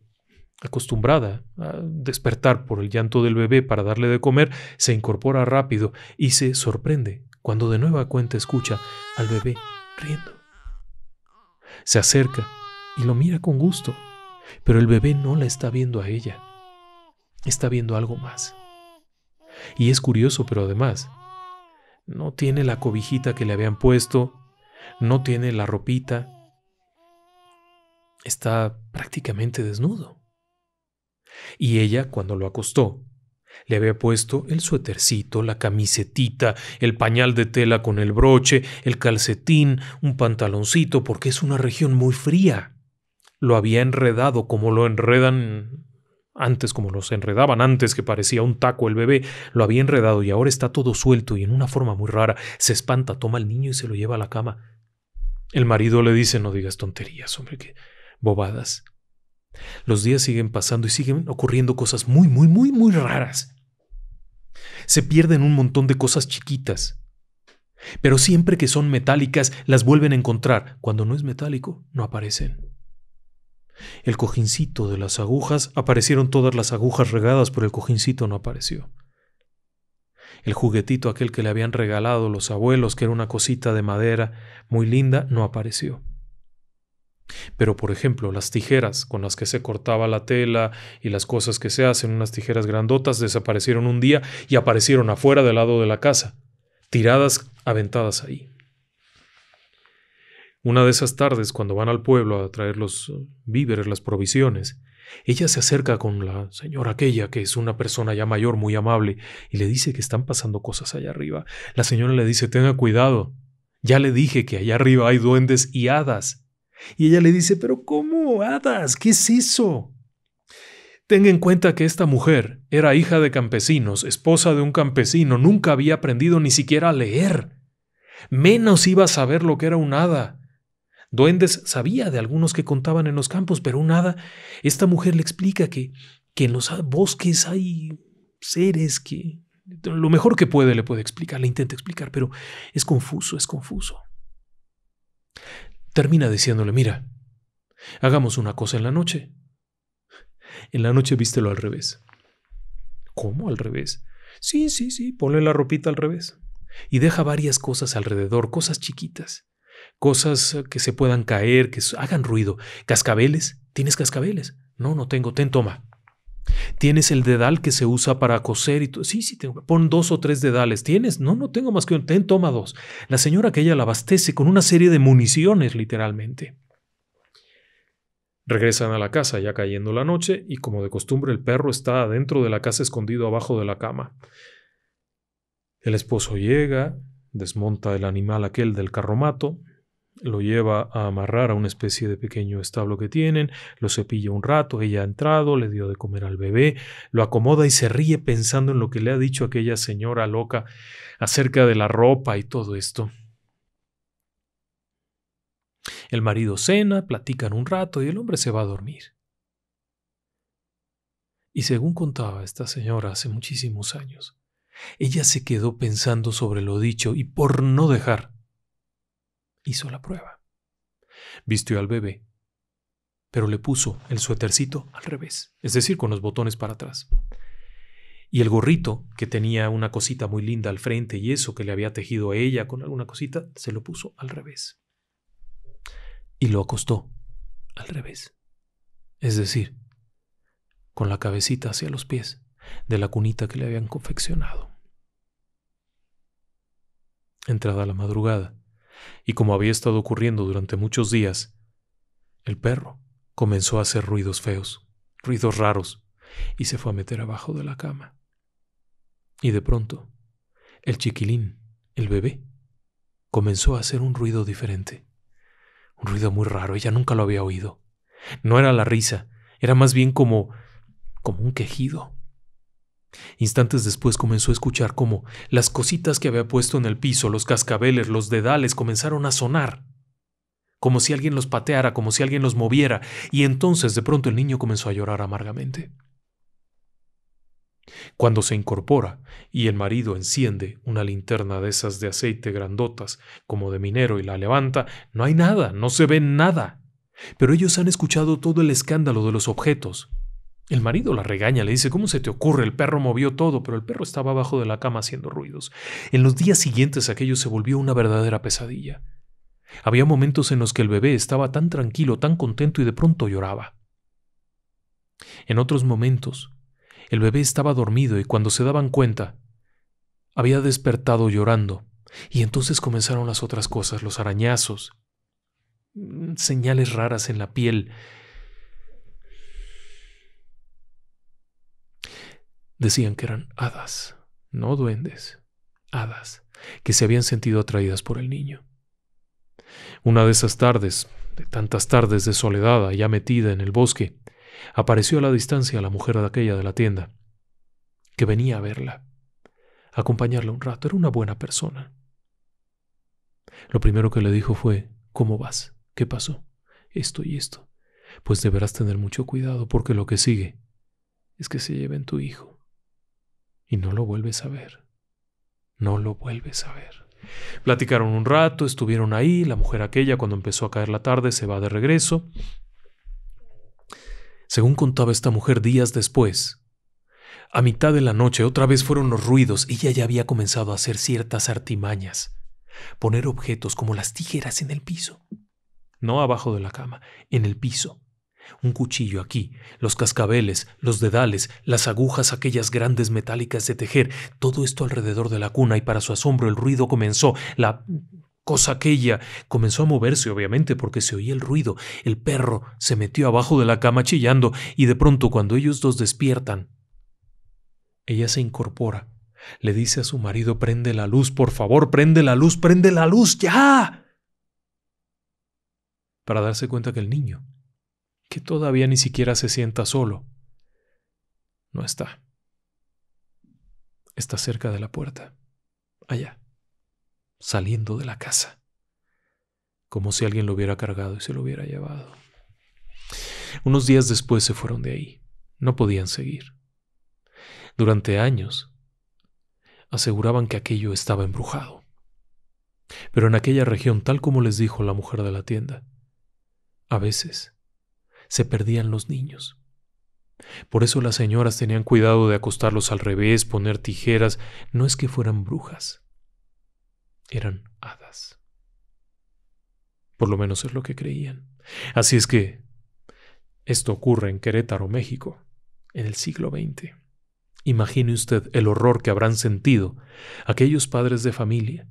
Acostumbrada a despertar por el llanto del bebé para darle de comer, se incorpora rápido y se sorprende cuando de nueva cuenta escucha al bebé riendo. Se acerca y lo mira con gusto, pero el bebé no la está viendo a ella, está viendo algo más. Y es curioso, pero además, no tiene la cobijita que le habían puesto, no tiene la ropita, está prácticamente desnudo. Y ella, cuando lo acostó, le había puesto el suetercito, la camisetita, el pañal de tela con el broche, el calcetín, un pantaloncito, porque es una región muy fría. Lo había enredado como lo enredan antes, como los enredaban antes que parecía un taco el bebé, lo había enredado y ahora está todo suelto y en una forma muy rara. Se espanta, toma al niño y se lo lleva a la cama. El marido le dice, no digas tonterías, hombre, qué bobadas. Los días siguen pasando y siguen ocurriendo cosas muy, muy, muy, muy raras. Se pierden un montón de cosas chiquitas. Pero siempre que son metálicas, las vuelven a encontrar. Cuando no es metálico, no aparecen. El cojincito de las agujas, aparecieron todas las agujas regadas, pero el cojincito no apareció. El juguetito aquel que le habían regalado los abuelos, que era una cosita de madera muy linda, no apareció. Pero, por ejemplo, las tijeras con las que se cortaba la tela y las cosas que se hacen, unas tijeras grandotas, desaparecieron un día y aparecieron afuera del lado de la casa, tiradas, aventadas ahí. Una de esas tardes, cuando van al pueblo a traer los uh, víveres, las provisiones, ella se acerca con la señora aquella, que es una persona ya mayor, muy amable, y le dice que están pasando cosas allá arriba. La señora le dice, tenga cuidado, ya le dije que allá arriba hay duendes y hadas. Y ella le dice, pero ¿cómo, hadas? ¿Qué es eso? tenga en cuenta que esta mujer era hija de campesinos, esposa de un campesino, nunca había aprendido ni siquiera a leer. Menos iba a saber lo que era un hada. Duendes sabía de algunos que contaban en los campos, pero un hada, esta mujer le explica que, que en los bosques hay seres que lo mejor que puede le puede explicar, le intenta explicar, pero es confuso, es confuso termina diciéndole, mira, hagamos una cosa en la noche. En la noche vístelo al revés. ¿Cómo al revés? Sí, sí, sí, ponle la ropita al revés. Y deja varias cosas alrededor, cosas chiquitas, cosas que se puedan caer, que hagan ruido. Cascabeles, ¿tienes cascabeles? No, no tengo, ten, toma. Tienes el dedal que se usa para coser y tú, sí, sí, tengo, pon dos o tres dedales. ¿Tienes? No, no tengo más que un, ten, toma dos. La señora que ella la abastece con una serie de municiones, literalmente. Regresan a la casa ya cayendo la noche y como de costumbre el perro está adentro de la casa escondido abajo de la cama. El esposo llega, desmonta el animal aquel del carromato, lo lleva a amarrar a una especie de pequeño establo que tienen, lo cepilla un rato, ella ha entrado, le dio de comer al bebé, lo acomoda y se ríe pensando en lo que le ha dicho aquella señora loca acerca de la ropa y todo esto. El marido cena, platican un rato y el hombre se va a dormir. Y según contaba esta señora hace muchísimos años, ella se quedó pensando sobre lo dicho y por no dejar hizo la prueba. Vistió al bebé, pero le puso el suétercito al revés, es decir, con los botones para atrás. Y el gorrito, que tenía una cosita muy linda al frente y eso que le había tejido a ella con alguna cosita, se lo puso al revés. Y lo acostó al revés. Es decir, con la cabecita hacia los pies de la cunita que le habían confeccionado. Entrada la madrugada, y como había estado ocurriendo durante muchos días, el perro comenzó a hacer ruidos feos, ruidos raros, y se fue a meter abajo de la cama. Y de pronto, el chiquilín, el bebé, comenzó a hacer un ruido diferente. Un ruido muy raro, ella nunca lo había oído. No era la risa, era más bien como como un quejido. Instantes después comenzó a escuchar cómo las cositas que había puesto en el piso, los cascabeles, los dedales, comenzaron a sonar, como si alguien los pateara, como si alguien los moviera, y entonces de pronto el niño comenzó a llorar amargamente. Cuando se incorpora y el marido enciende una linterna de esas de aceite grandotas, como de minero, y la levanta, no hay nada, no se ve nada. Pero ellos han escuchado todo el escándalo de los objetos, el marido la regaña, le dice, ¿cómo se te ocurre? El perro movió todo, pero el perro estaba abajo de la cama haciendo ruidos. En los días siguientes aquello se volvió una verdadera pesadilla. Había momentos en los que el bebé estaba tan tranquilo, tan contento y de pronto lloraba. En otros momentos, el bebé estaba dormido y cuando se daban cuenta, había despertado llorando, y entonces comenzaron las otras cosas, los arañazos, mm, señales raras en la piel, decían que eran hadas, no duendes, hadas, que se habían sentido atraídas por el niño. Una de esas tardes, de tantas tardes de soledad allá metida en el bosque, apareció a la distancia la mujer de aquella de la tienda, que venía a verla, acompañarla un rato, era una buena persona. Lo primero que le dijo fue, ¿cómo vas? ¿Qué pasó? Esto y esto. Pues deberás tener mucho cuidado porque lo que sigue es que se lleven tu hijo y no lo vuelves a ver. No lo vuelves a ver. Platicaron un rato, estuvieron ahí, la mujer aquella cuando empezó a caer la tarde se va de regreso. Según contaba esta mujer días después, a mitad de la noche otra vez fueron los ruidos y ella ya había comenzado a hacer ciertas artimañas, poner objetos como las tijeras en el piso, no abajo de la cama, en el piso, un cuchillo aquí, los cascabeles, los dedales, las agujas aquellas grandes metálicas de tejer, todo esto alrededor de la cuna y para su asombro el ruido comenzó, la cosa aquella comenzó a moverse obviamente porque se oía el ruido, el perro se metió abajo de la cama chillando y de pronto cuando ellos dos despiertan, ella se incorpora, le dice a su marido, prende la luz, por favor, prende la luz, prende la luz, ya. Para darse cuenta que el niño que todavía ni siquiera se sienta solo. No está. Está cerca de la puerta. Allá. Saliendo de la casa. Como si alguien lo hubiera cargado y se lo hubiera llevado. Unos días después se fueron de ahí. No podían seguir. Durante años aseguraban que aquello estaba embrujado. Pero en aquella región, tal como les dijo la mujer de la tienda, a veces se perdían los niños. Por eso las señoras tenían cuidado de acostarlos al revés, poner tijeras. No es que fueran brujas. Eran hadas. Por lo menos es lo que creían. Así es que esto ocurre en Querétaro, México, en el siglo XX. Imagine usted el horror que habrán sentido aquellos padres de familia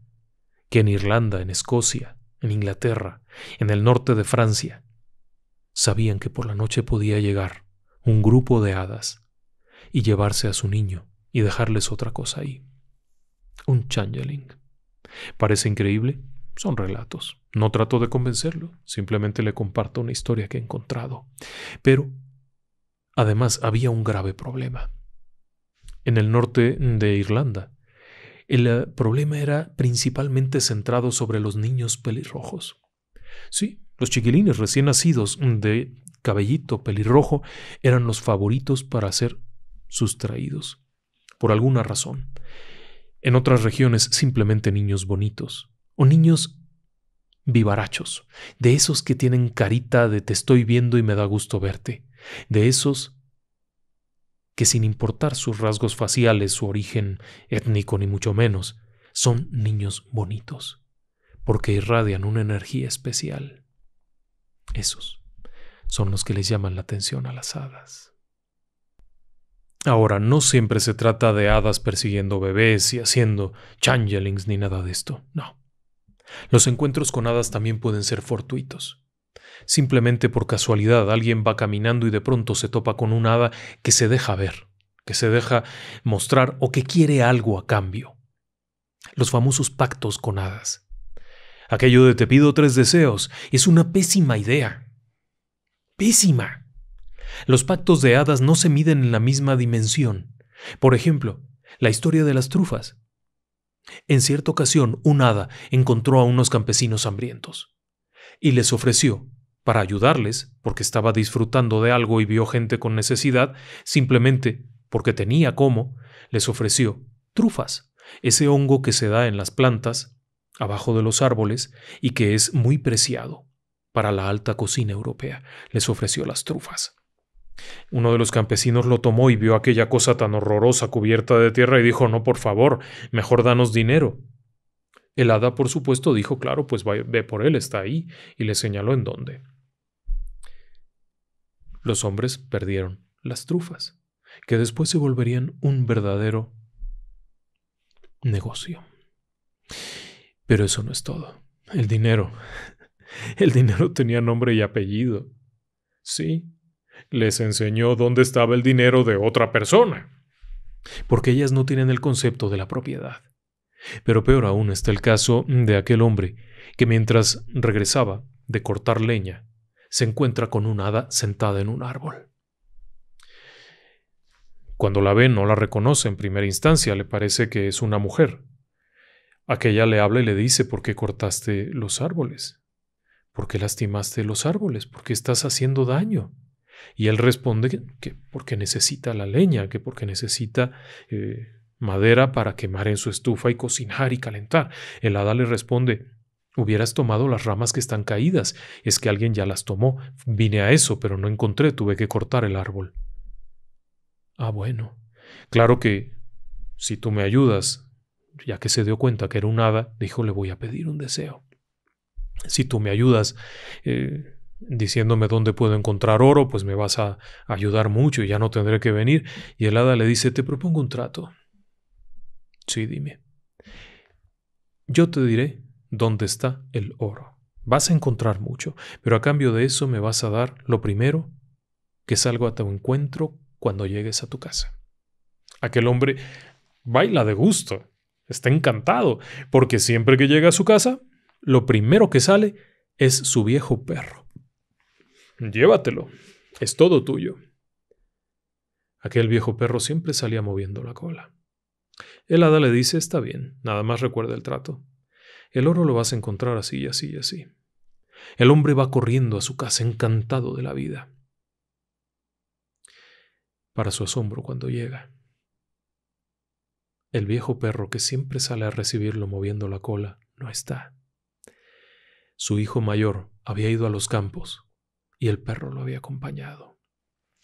que en Irlanda, en Escocia, en Inglaterra, en el norte de Francia, sabían que por la noche podía llegar un grupo de hadas y llevarse a su niño y dejarles otra cosa ahí. Un changeling. ¿Parece increíble? Son relatos. No trato de convencerlo, simplemente le comparto una historia que he encontrado. Pero, además, había un grave problema. En el norte de Irlanda, el eh, problema era principalmente centrado sobre los niños pelirrojos. Sí, los chiquilines recién nacidos de cabellito pelirrojo eran los favoritos para ser sustraídos, por alguna razón. En otras regiones simplemente niños bonitos o niños vivarachos, de esos que tienen carita de te estoy viendo y me da gusto verte, de esos que sin importar sus rasgos faciales, su origen étnico ni mucho menos, son niños bonitos, porque irradian una energía especial. Esos son los que les llaman la atención a las hadas. Ahora, no siempre se trata de hadas persiguiendo bebés y haciendo changelings ni nada de esto, no. Los encuentros con hadas también pueden ser fortuitos. Simplemente por casualidad alguien va caminando y de pronto se topa con un hada que se deja ver, que se deja mostrar o que quiere algo a cambio. Los famosos pactos con hadas. Aquello de te pido tres deseos es una pésima idea. Pésima. Los pactos de hadas no se miden en la misma dimensión. Por ejemplo, la historia de las trufas. En cierta ocasión, un hada encontró a unos campesinos hambrientos y les ofreció, para ayudarles, porque estaba disfrutando de algo y vio gente con necesidad, simplemente porque tenía cómo, les ofreció trufas, ese hongo que se da en las plantas abajo de los árboles y que es muy preciado para la alta cocina europea. Les ofreció las trufas. Uno de los campesinos lo tomó y vio aquella cosa tan horrorosa cubierta de tierra y dijo, no, por favor, mejor danos dinero. El hada, por supuesto, dijo, claro, pues ve por él, está ahí, y le señaló en dónde. Los hombres perdieron las trufas, que después se volverían un verdadero negocio. Pero eso no es todo. El dinero. (laughs) El dinero tenía nombre y apellido. Sí, les enseñó dónde estaba el dinero de otra persona. Porque ellas no tienen el concepto de la propiedad. Pero peor aún está el caso de aquel hombre que mientras regresaba de cortar leña, se encuentra con un hada sentada en un árbol. Cuando la ve no la reconoce en primera instancia, le parece que es una mujer, Aquella le habla y le dice, ¿por qué cortaste los árboles? ¿Por qué lastimaste los árboles? ¿Por qué estás haciendo daño? Y él responde que, porque necesita la leña, que porque necesita eh, madera para quemar en su estufa y cocinar y calentar. El hada le responde, hubieras tomado las ramas que están caídas, es que alguien ya las tomó, vine a eso, pero no encontré, tuve que cortar el árbol. Ah, bueno, claro que si tú me ayudas, ya que se dio cuenta que era un hada, dijo, le voy a pedir un deseo. Si tú me ayudas eh, diciéndome dónde puedo encontrar oro, pues me vas a ayudar mucho y ya no tendré que venir. Y el hada le dice, te propongo un trato. Sí, dime. Yo te diré dónde está el oro. Vas a encontrar mucho, pero a cambio de eso me vas a dar lo primero que salgo a tu encuentro cuando llegues a tu casa. Aquel hombre baila de gusto está encantado, porque siempre que llega a su casa, lo primero que sale es su viejo perro. Llévatelo, es todo tuyo. Aquel viejo perro siempre salía moviendo la cola. El hada le dice, está bien, nada más recuerda el trato. El oro lo vas a encontrar así y así y así. El hombre va corriendo a su casa encantado de la vida. Para su asombro cuando llega, el viejo perro que siempre sale a recibirlo moviendo la cola no está. Su hijo mayor había ido a los campos y el perro lo había acompañado.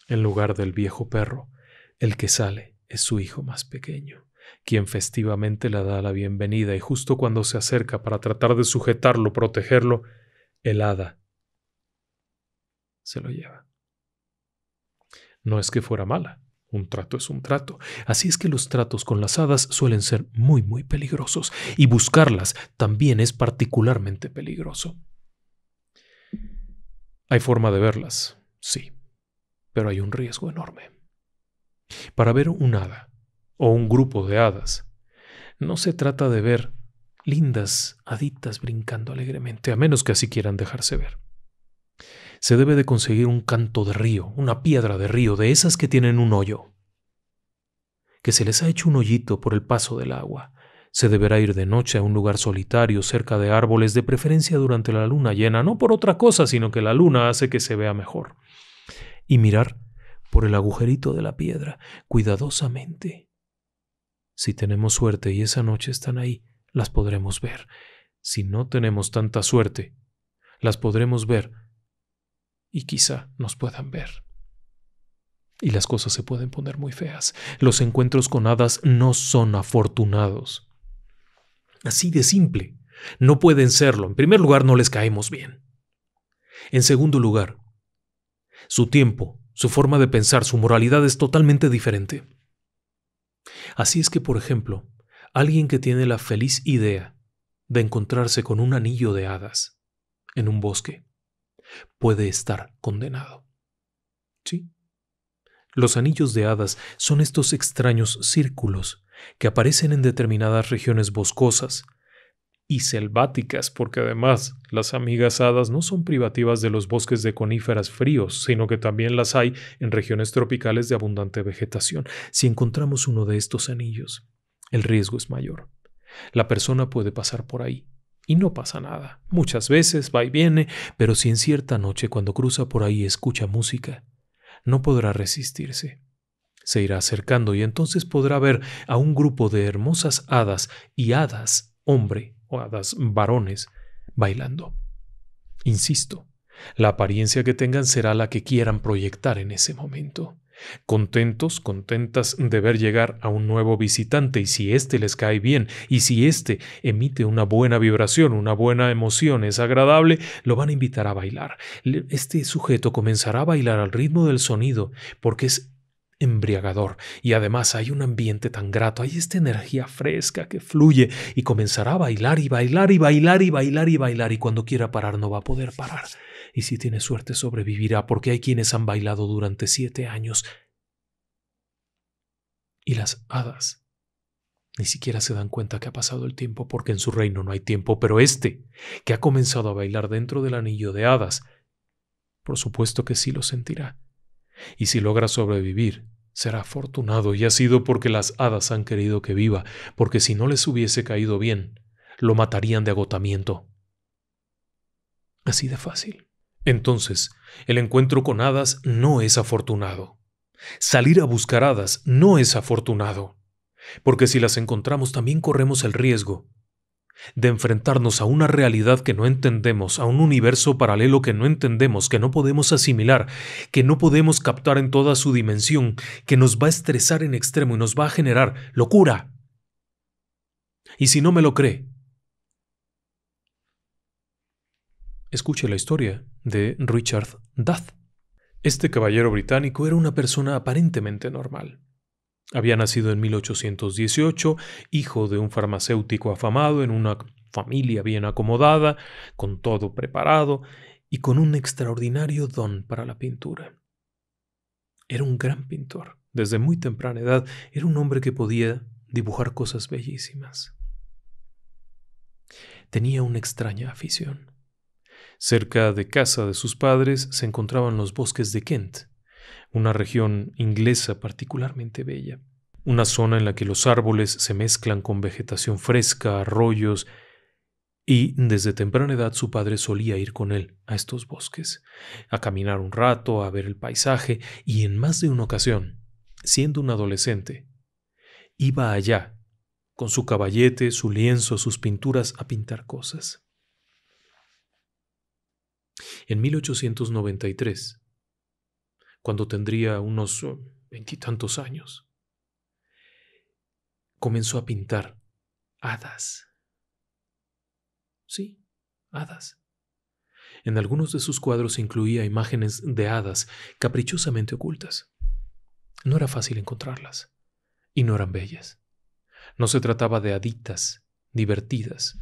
En lugar del viejo perro, el que sale es su hijo más pequeño, quien festivamente le da la bienvenida y justo cuando se acerca para tratar de sujetarlo, protegerlo, el hada se lo lleva. No es que fuera mala, un trato es un trato. Así es que los tratos con las hadas suelen ser muy, muy peligrosos, y buscarlas también es particularmente peligroso. Hay forma de verlas, sí, pero hay un riesgo enorme. Para ver un hada, o un grupo de hadas, no se trata de ver lindas haditas brincando alegremente, a menos que así quieran dejarse ver se debe de conseguir un canto de río, una piedra de río, de esas que tienen un hoyo, que se les ha hecho un hoyito por el paso del agua. Se deberá ir de noche a un lugar solitario, cerca de árboles, de preferencia durante la luna llena, no por otra cosa, sino que la luna hace que se vea mejor. Y mirar por el agujerito de la piedra, cuidadosamente. Si tenemos suerte y esa noche están ahí, las podremos ver. Si no tenemos tanta suerte, las podremos ver y quizá nos puedan ver. Y las cosas se pueden poner muy feas. Los encuentros con hadas no son afortunados. Así de simple. No pueden serlo. En primer lugar, no les caemos bien. En segundo lugar, su tiempo, su forma de pensar, su moralidad es totalmente diferente. Así es que, por ejemplo, alguien que tiene la feliz idea de encontrarse con un anillo de hadas en un bosque puede estar condenado. ¿Sí? Los anillos de hadas son estos extraños círculos que aparecen en determinadas regiones boscosas y selváticas, porque además las amigas hadas no son privativas de los bosques de coníferas fríos, sino que también las hay en regiones tropicales de abundante vegetación. Si encontramos uno de estos anillos, el riesgo es mayor. La persona puede pasar por ahí y no pasa nada. Muchas veces va y viene, pero si en cierta noche cuando cruza por ahí escucha música, no podrá resistirse. Se irá acercando y entonces podrá ver a un grupo de hermosas hadas y hadas hombre o hadas varones bailando. Insisto, la apariencia que tengan será la que quieran proyectar en ese momento contentos, contentas de ver llegar a un nuevo visitante y si éste les cae bien y si éste emite una buena vibración, una buena emoción, es agradable, lo van a invitar a bailar. Este sujeto comenzará a bailar al ritmo del sonido porque es embriagador y además hay un ambiente tan grato, hay esta energía fresca que fluye y comenzará a bailar y bailar y bailar y bailar y bailar y cuando quiera parar no va a poder parar y si tiene suerte sobrevivirá, porque hay quienes han bailado durante siete años y las hadas ni siquiera se dan cuenta que ha pasado el tiempo porque en su reino no hay tiempo, pero este, que ha comenzado a bailar dentro del anillo de hadas, por supuesto que sí lo sentirá. Y si logra sobrevivir, será afortunado y ha sido porque las hadas han querido que viva, porque si no les hubiese caído bien, lo matarían de agotamiento. Así de fácil. Entonces, el encuentro con hadas no es afortunado. Salir a buscar hadas no es afortunado. Porque si las encontramos también corremos el riesgo de enfrentarnos a una realidad que no entendemos, a un universo paralelo que no entendemos, que no podemos asimilar, que no podemos captar en toda su dimensión, que nos va a estresar en extremo y nos va a generar locura. Y si no me lo cree, Escuche la historia de Richard Duff. Este caballero británico era una persona aparentemente normal. Había nacido en 1818, hijo de un farmacéutico afamado en una familia bien acomodada, con todo preparado y con un extraordinario don para la pintura. Era un gran pintor. Desde muy temprana edad era un hombre que podía dibujar cosas bellísimas. Tenía una extraña afición. Cerca de casa de sus padres se encontraban los bosques de Kent, una región inglesa particularmente bella, una zona en la que los árboles se mezclan con vegetación fresca, arroyos, y desde temprana edad su padre solía ir con él a estos bosques, a caminar un rato, a ver el paisaje, y en más de una ocasión, siendo un adolescente, iba allá, con su caballete, su lienzo, sus pinturas, a pintar cosas. En 1893, cuando tendría unos veintitantos años, comenzó a pintar hadas. Sí, hadas. En algunos de sus cuadros incluía imágenes de hadas caprichosamente ocultas. No era fácil encontrarlas, y no eran bellas. No se trataba de haditas, divertidas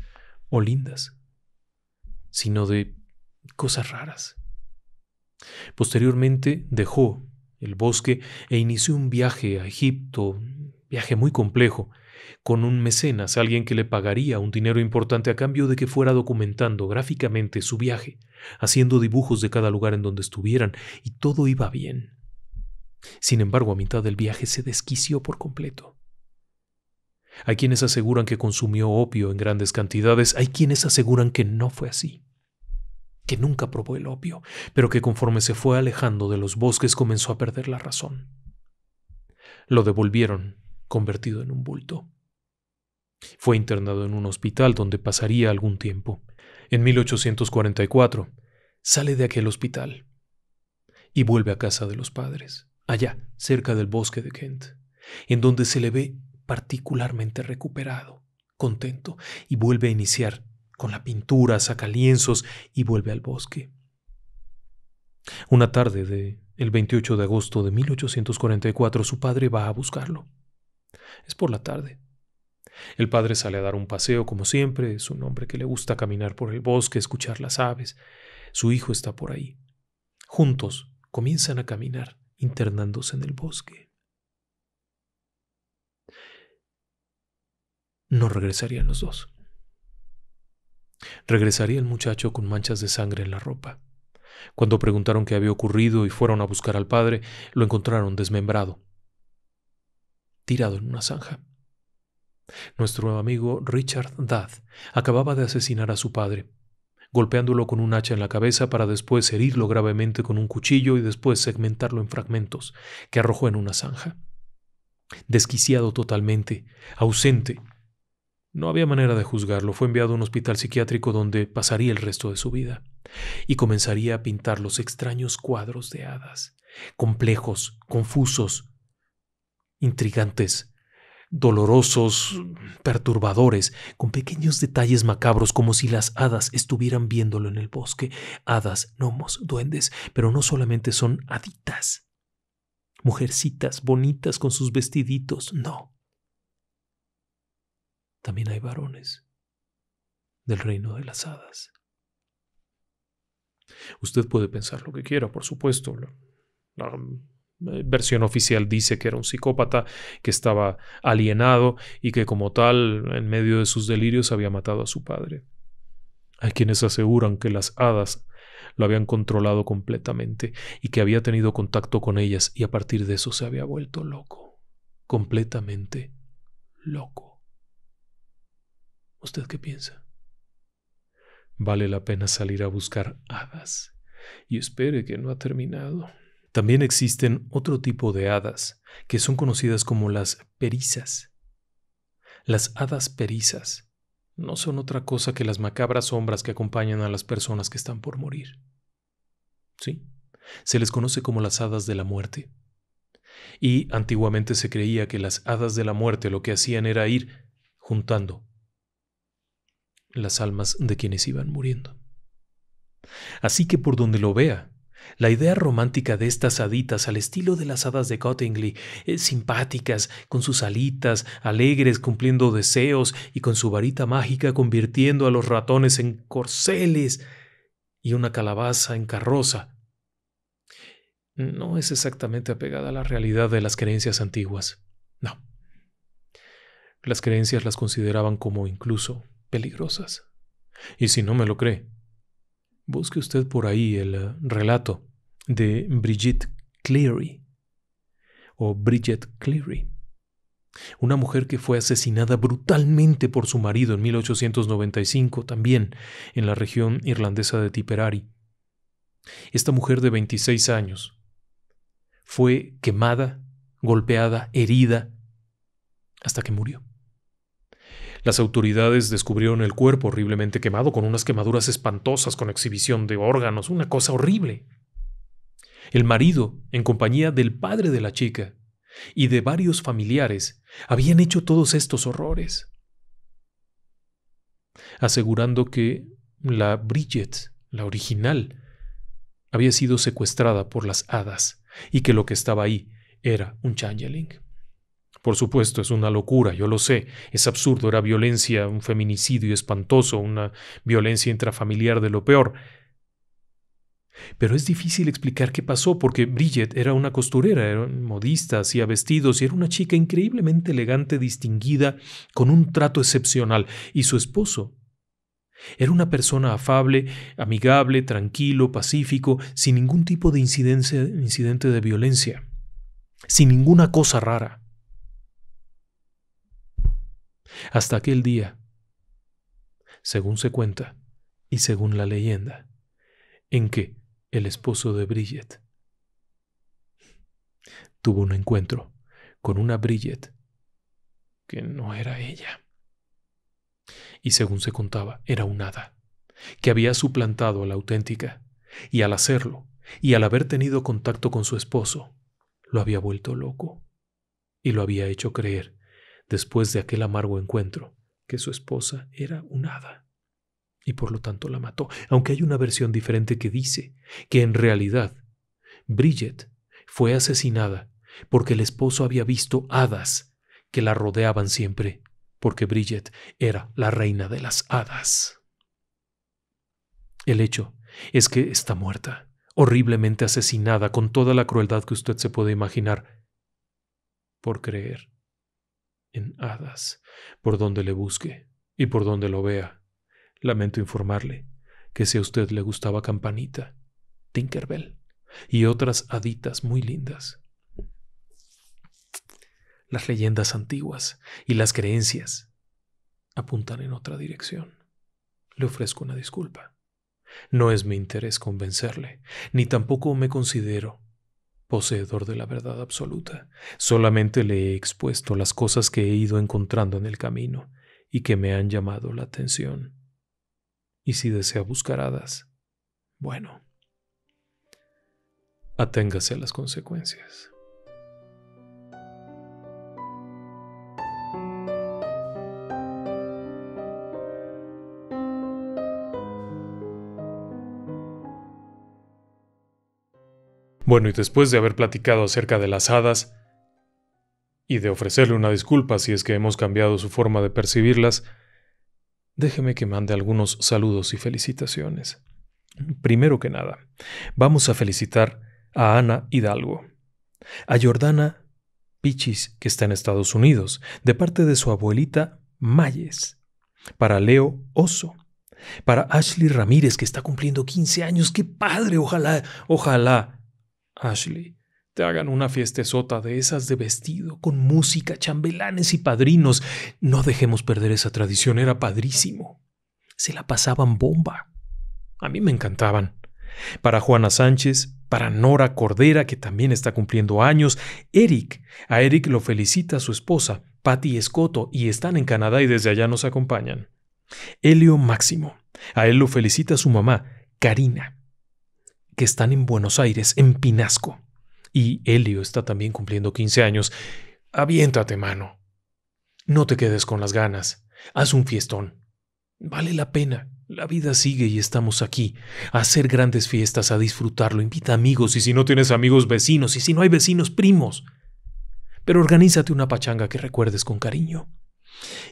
o lindas, sino de cosas raras. Posteriormente dejó el bosque e inició un viaje a Egipto, viaje muy complejo, con un mecenas, alguien que le pagaría un dinero importante a cambio de que fuera documentando gráficamente su viaje, haciendo dibujos de cada lugar en donde estuvieran, y todo iba bien. Sin embargo, a mitad del viaje se desquició por completo. Hay quienes aseguran que consumió opio en grandes cantidades, hay quienes aseguran que no fue así que nunca probó el opio, pero que conforme se fue alejando de los bosques comenzó a perder la razón. Lo devolvieron, convertido en un bulto. Fue internado en un hospital donde pasaría algún tiempo. En 1844 sale de aquel hospital y vuelve a casa de los padres, allá, cerca del bosque de Kent, en donde se le ve particularmente recuperado, contento, y vuelve a iniciar con la pintura saca lienzos y vuelve al bosque. Una tarde de el 28 de agosto de 1844 su padre va a buscarlo. Es por la tarde. El padre sale a dar un paseo como siempre, es un hombre que le gusta caminar por el bosque, escuchar las aves. Su hijo está por ahí. Juntos comienzan a caminar, internándose en el bosque. No regresarían los dos. Regresaría el muchacho con manchas de sangre en la ropa. Cuando preguntaron qué había ocurrido y fueron a buscar al padre, lo encontraron desmembrado, tirado en una zanja. Nuestro amigo Richard Dad acababa de asesinar a su padre, golpeándolo con un hacha en la cabeza para después herirlo gravemente con un cuchillo y después segmentarlo en fragmentos, que arrojó en una zanja. Desquiciado totalmente, ausente, no había manera de juzgarlo, fue enviado a un hospital psiquiátrico donde pasaría el resto de su vida, y comenzaría a pintar los extraños cuadros de hadas, complejos, confusos, intrigantes, dolorosos, perturbadores, con pequeños detalles macabros como si las hadas estuvieran viéndolo en el bosque. Hadas, gnomos, duendes, pero no solamente son haditas, mujercitas bonitas con sus vestiditos, no también hay varones del reino de las hadas. Usted puede pensar lo que quiera, por supuesto. La, eh, versión oficial dice que era un psicópata, que estaba alienado y que como tal, en medio de sus delirios, había matado a su padre. Hay quienes aseguran que las hadas lo habían controlado completamente y que había tenido contacto con ellas y a partir de eso se había vuelto loco, completamente loco. ¿Usted qué piensa? Vale la pena salir a buscar hadas. Y espere que no ha terminado. También existen otro tipo de hadas, que son conocidas como las perizas. Las hadas perizas no son otra cosa que las macabras sombras que acompañan a las personas que están por morir. Sí, se les conoce como las hadas de la muerte. Y antiguamente se creía que las hadas de la muerte lo que hacían era ir juntando las almas de quienes iban muriendo. Así que por donde lo vea, la idea romántica de estas haditas al estilo de las hadas de Cottingley, eh, simpáticas, con sus alitas, alegres, cumpliendo deseos y con su varita mágica convirtiendo a los ratones en corceles y una calabaza en carroza, no es exactamente apegada a la realidad de las creencias antiguas. No. Las creencias las consideraban como incluso peligrosas. Y si no me lo cree, busque usted por ahí el eh, relato de Brigitte Cleary o Bridget Cleary, una mujer que fue asesinada brutalmente por su marido en 1895 también en la región irlandesa de Tipperary. Esta mujer de 26 años fue quemada, golpeada, herida, hasta que murió. Las autoridades descubrieron el cuerpo horriblemente quemado, con unas quemaduras espantosas, con exhibición de órganos, una cosa horrible. El marido, en compañía del padre de la chica y de varios familiares, habían hecho todos estos horrores, asegurando que la Bridget, la original, había sido secuestrada por las hadas y que lo que estaba ahí era un changeling. Por supuesto, es una locura, yo lo sé, es absurdo, era violencia, un feminicidio espantoso, una violencia intrafamiliar de lo peor. Pero es difícil explicar qué pasó porque Bridget era una costurera, era modista, hacía vestidos y era una chica increíblemente elegante, distinguida, con un trato excepcional. Y su esposo era una persona afable, amigable, tranquilo, pacífico, sin ningún tipo de incidente de violencia, sin ninguna cosa rara. Hasta aquel día, según se cuenta y según la leyenda, en que el esposo de Bridget tuvo un encuentro con una Bridget que no era ella. Y según se contaba, era un hada, que había suplantado a la auténtica, y al hacerlo, y al haber tenido contacto con su esposo, lo había vuelto loco, y lo había hecho creer después de aquel amargo encuentro, que su esposa era un hada y por lo tanto la mató, aunque hay una versión diferente que dice que en realidad Bridget fue asesinada porque el esposo había visto hadas que la rodeaban siempre, porque Bridget era la reina de las hadas. El hecho es que está muerta, horriblemente asesinada con toda la crueldad que usted se puede imaginar, por creer en hadas, por donde le busque y por donde lo vea. Lamento informarle que si a usted le gustaba Campanita, Tinkerbell y otras haditas muy lindas, las leyendas antiguas y las creencias apuntan en otra dirección. Le ofrezco una disculpa. No es mi interés convencerle, ni tampoco me considero poseedor de la verdad absoluta. Solamente le he expuesto las cosas que he ido encontrando en el camino y que me han llamado la atención. Y si desea buscar hadas, bueno, aténgase a las consecuencias. Bueno, y después de haber platicado acerca de las hadas y de ofrecerle una disculpa si es que hemos cambiado su forma de percibirlas, déjeme que mande algunos saludos y felicitaciones. Primero que nada, vamos a felicitar a Ana Hidalgo, a Jordana Pichis, que está en Estados Unidos, de parte de su abuelita Mayes, para Leo Oso, para Ashley Ramírez, que está cumpliendo 15 años, qué padre, ojalá, ojalá Ashley, te hagan una sota de esas de vestido, con música, chambelanes y padrinos. No dejemos perder esa tradición, era padrísimo. Se la pasaban bomba. A mí me encantaban. Para Juana Sánchez, para Nora Cordera, que también está cumpliendo años, Eric. A Eric lo felicita su esposa, Patty Escoto, y están en Canadá y desde allá nos acompañan. Helio Máximo. A él lo felicita su mamá, Karina que están en Buenos Aires, en Pinasco. Y Helio está también cumpliendo 15 años. Aviéntate, mano. No te quedes con las ganas. Haz un fiestón. Vale la pena. La vida sigue y estamos aquí. A hacer grandes fiestas, a disfrutarlo. Invita amigos y si no tienes amigos, vecinos. Y si no hay vecinos, primos. Pero organízate una pachanga que recuerdes con cariño.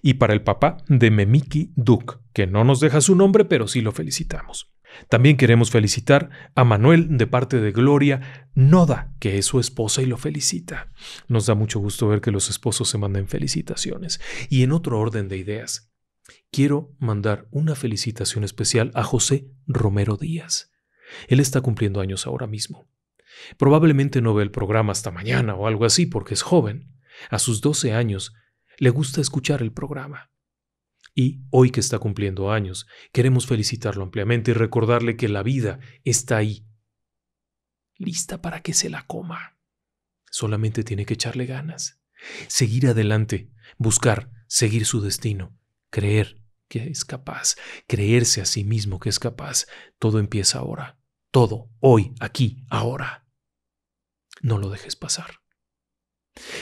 Y para el papá de Memiki Duke, que no nos deja su nombre, pero sí lo felicitamos. También queremos felicitar a Manuel de parte de Gloria Noda, que es su esposa y lo felicita. Nos da mucho gusto ver que los esposos se manden felicitaciones. Y en otro orden de ideas, quiero mandar una felicitación especial a José Romero Díaz. Él está cumpliendo años ahora mismo. Probablemente no ve el programa hasta mañana o algo así porque es joven. A sus 12 años le gusta escuchar el programa y hoy que está cumpliendo años, queremos felicitarlo ampliamente y recordarle que la vida está ahí, lista para que se la coma. Solamente tiene que echarle ganas, seguir adelante, buscar, seguir su destino, creer que es capaz, creerse a sí mismo que es capaz. Todo empieza ahora, todo, hoy, aquí, ahora. No lo dejes pasar.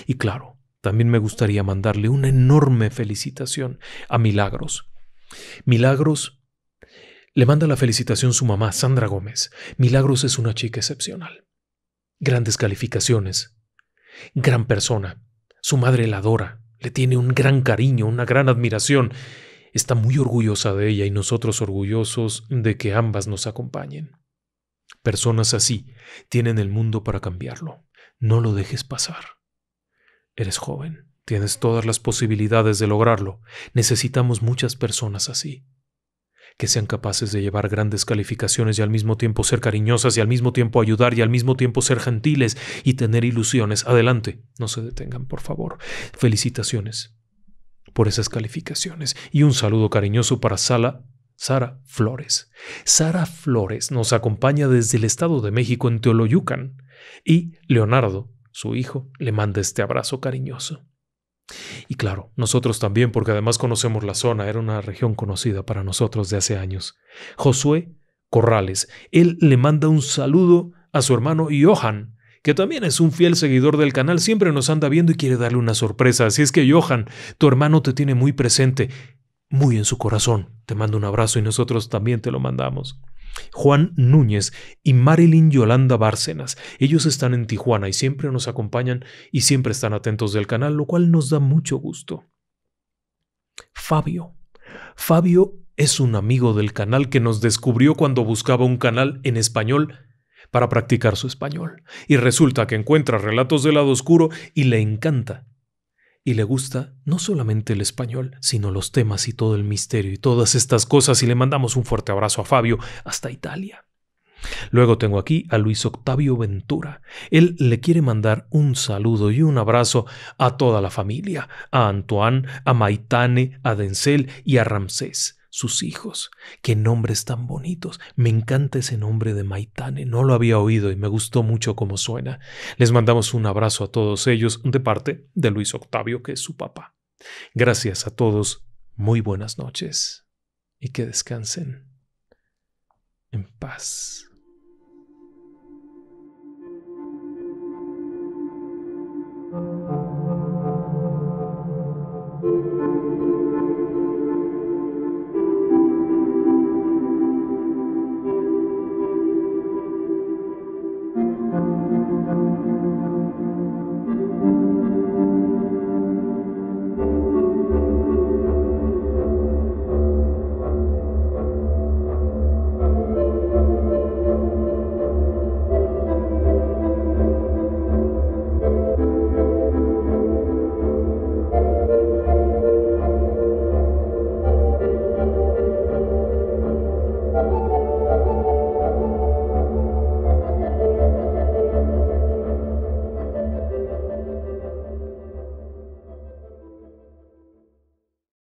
Y claro, también me gustaría mandarle una enorme felicitación a Milagros. Milagros le manda la felicitación su mamá, Sandra Gómez. Milagros es una chica excepcional. Grandes calificaciones. Gran persona. Su madre la adora. Le tiene un gran cariño, una gran admiración. Está muy orgullosa de ella y nosotros orgullosos de que ambas nos acompañen. Personas así tienen el mundo para cambiarlo. No lo dejes pasar. Eres joven, tienes todas las posibilidades de lograrlo. Necesitamos muchas personas así, que sean capaces de llevar grandes calificaciones y al mismo tiempo ser cariñosas y al mismo tiempo ayudar y al mismo tiempo ser gentiles y tener ilusiones. Adelante, no se detengan, por favor. Felicitaciones por esas calificaciones y un saludo cariñoso para Sala Sara Flores. Sara Flores nos acompaña desde el Estado de México en Teoloyucan y Leonardo su hijo le manda este abrazo cariñoso. Y claro, nosotros también, porque además conocemos la zona, era una región conocida para nosotros de hace años. Josué Corrales, él le manda un saludo a su hermano Johan, que también es un fiel seguidor del canal, siempre nos anda viendo y quiere darle una sorpresa. Así es que Johan, tu hermano te tiene muy presente, muy en su corazón. Te manda un abrazo y nosotros también te lo mandamos. Juan Núñez y Marilyn Yolanda Bárcenas. Ellos están en Tijuana y siempre nos acompañan y siempre están atentos del canal, lo cual nos da mucho gusto. Fabio. Fabio es un amigo del canal que nos descubrió cuando buscaba un canal en español para practicar su español. Y resulta que encuentra relatos del lado oscuro y le encanta y le gusta no solamente el español, sino los temas y todo el misterio y todas estas cosas y le mandamos un fuerte abrazo a Fabio hasta Italia. Luego tengo aquí a Luis Octavio Ventura. Él le quiere mandar un saludo y un abrazo a toda la familia, a Antoine, a Maitane, a Denzel y a Ramsés sus hijos. Qué nombres tan bonitos. Me encanta ese nombre de Maitane. No lo había oído y me gustó mucho cómo suena. Les mandamos un abrazo a todos ellos de parte de Luis Octavio, que es su papá. Gracias a todos. Muy buenas noches. Y que descansen en paz.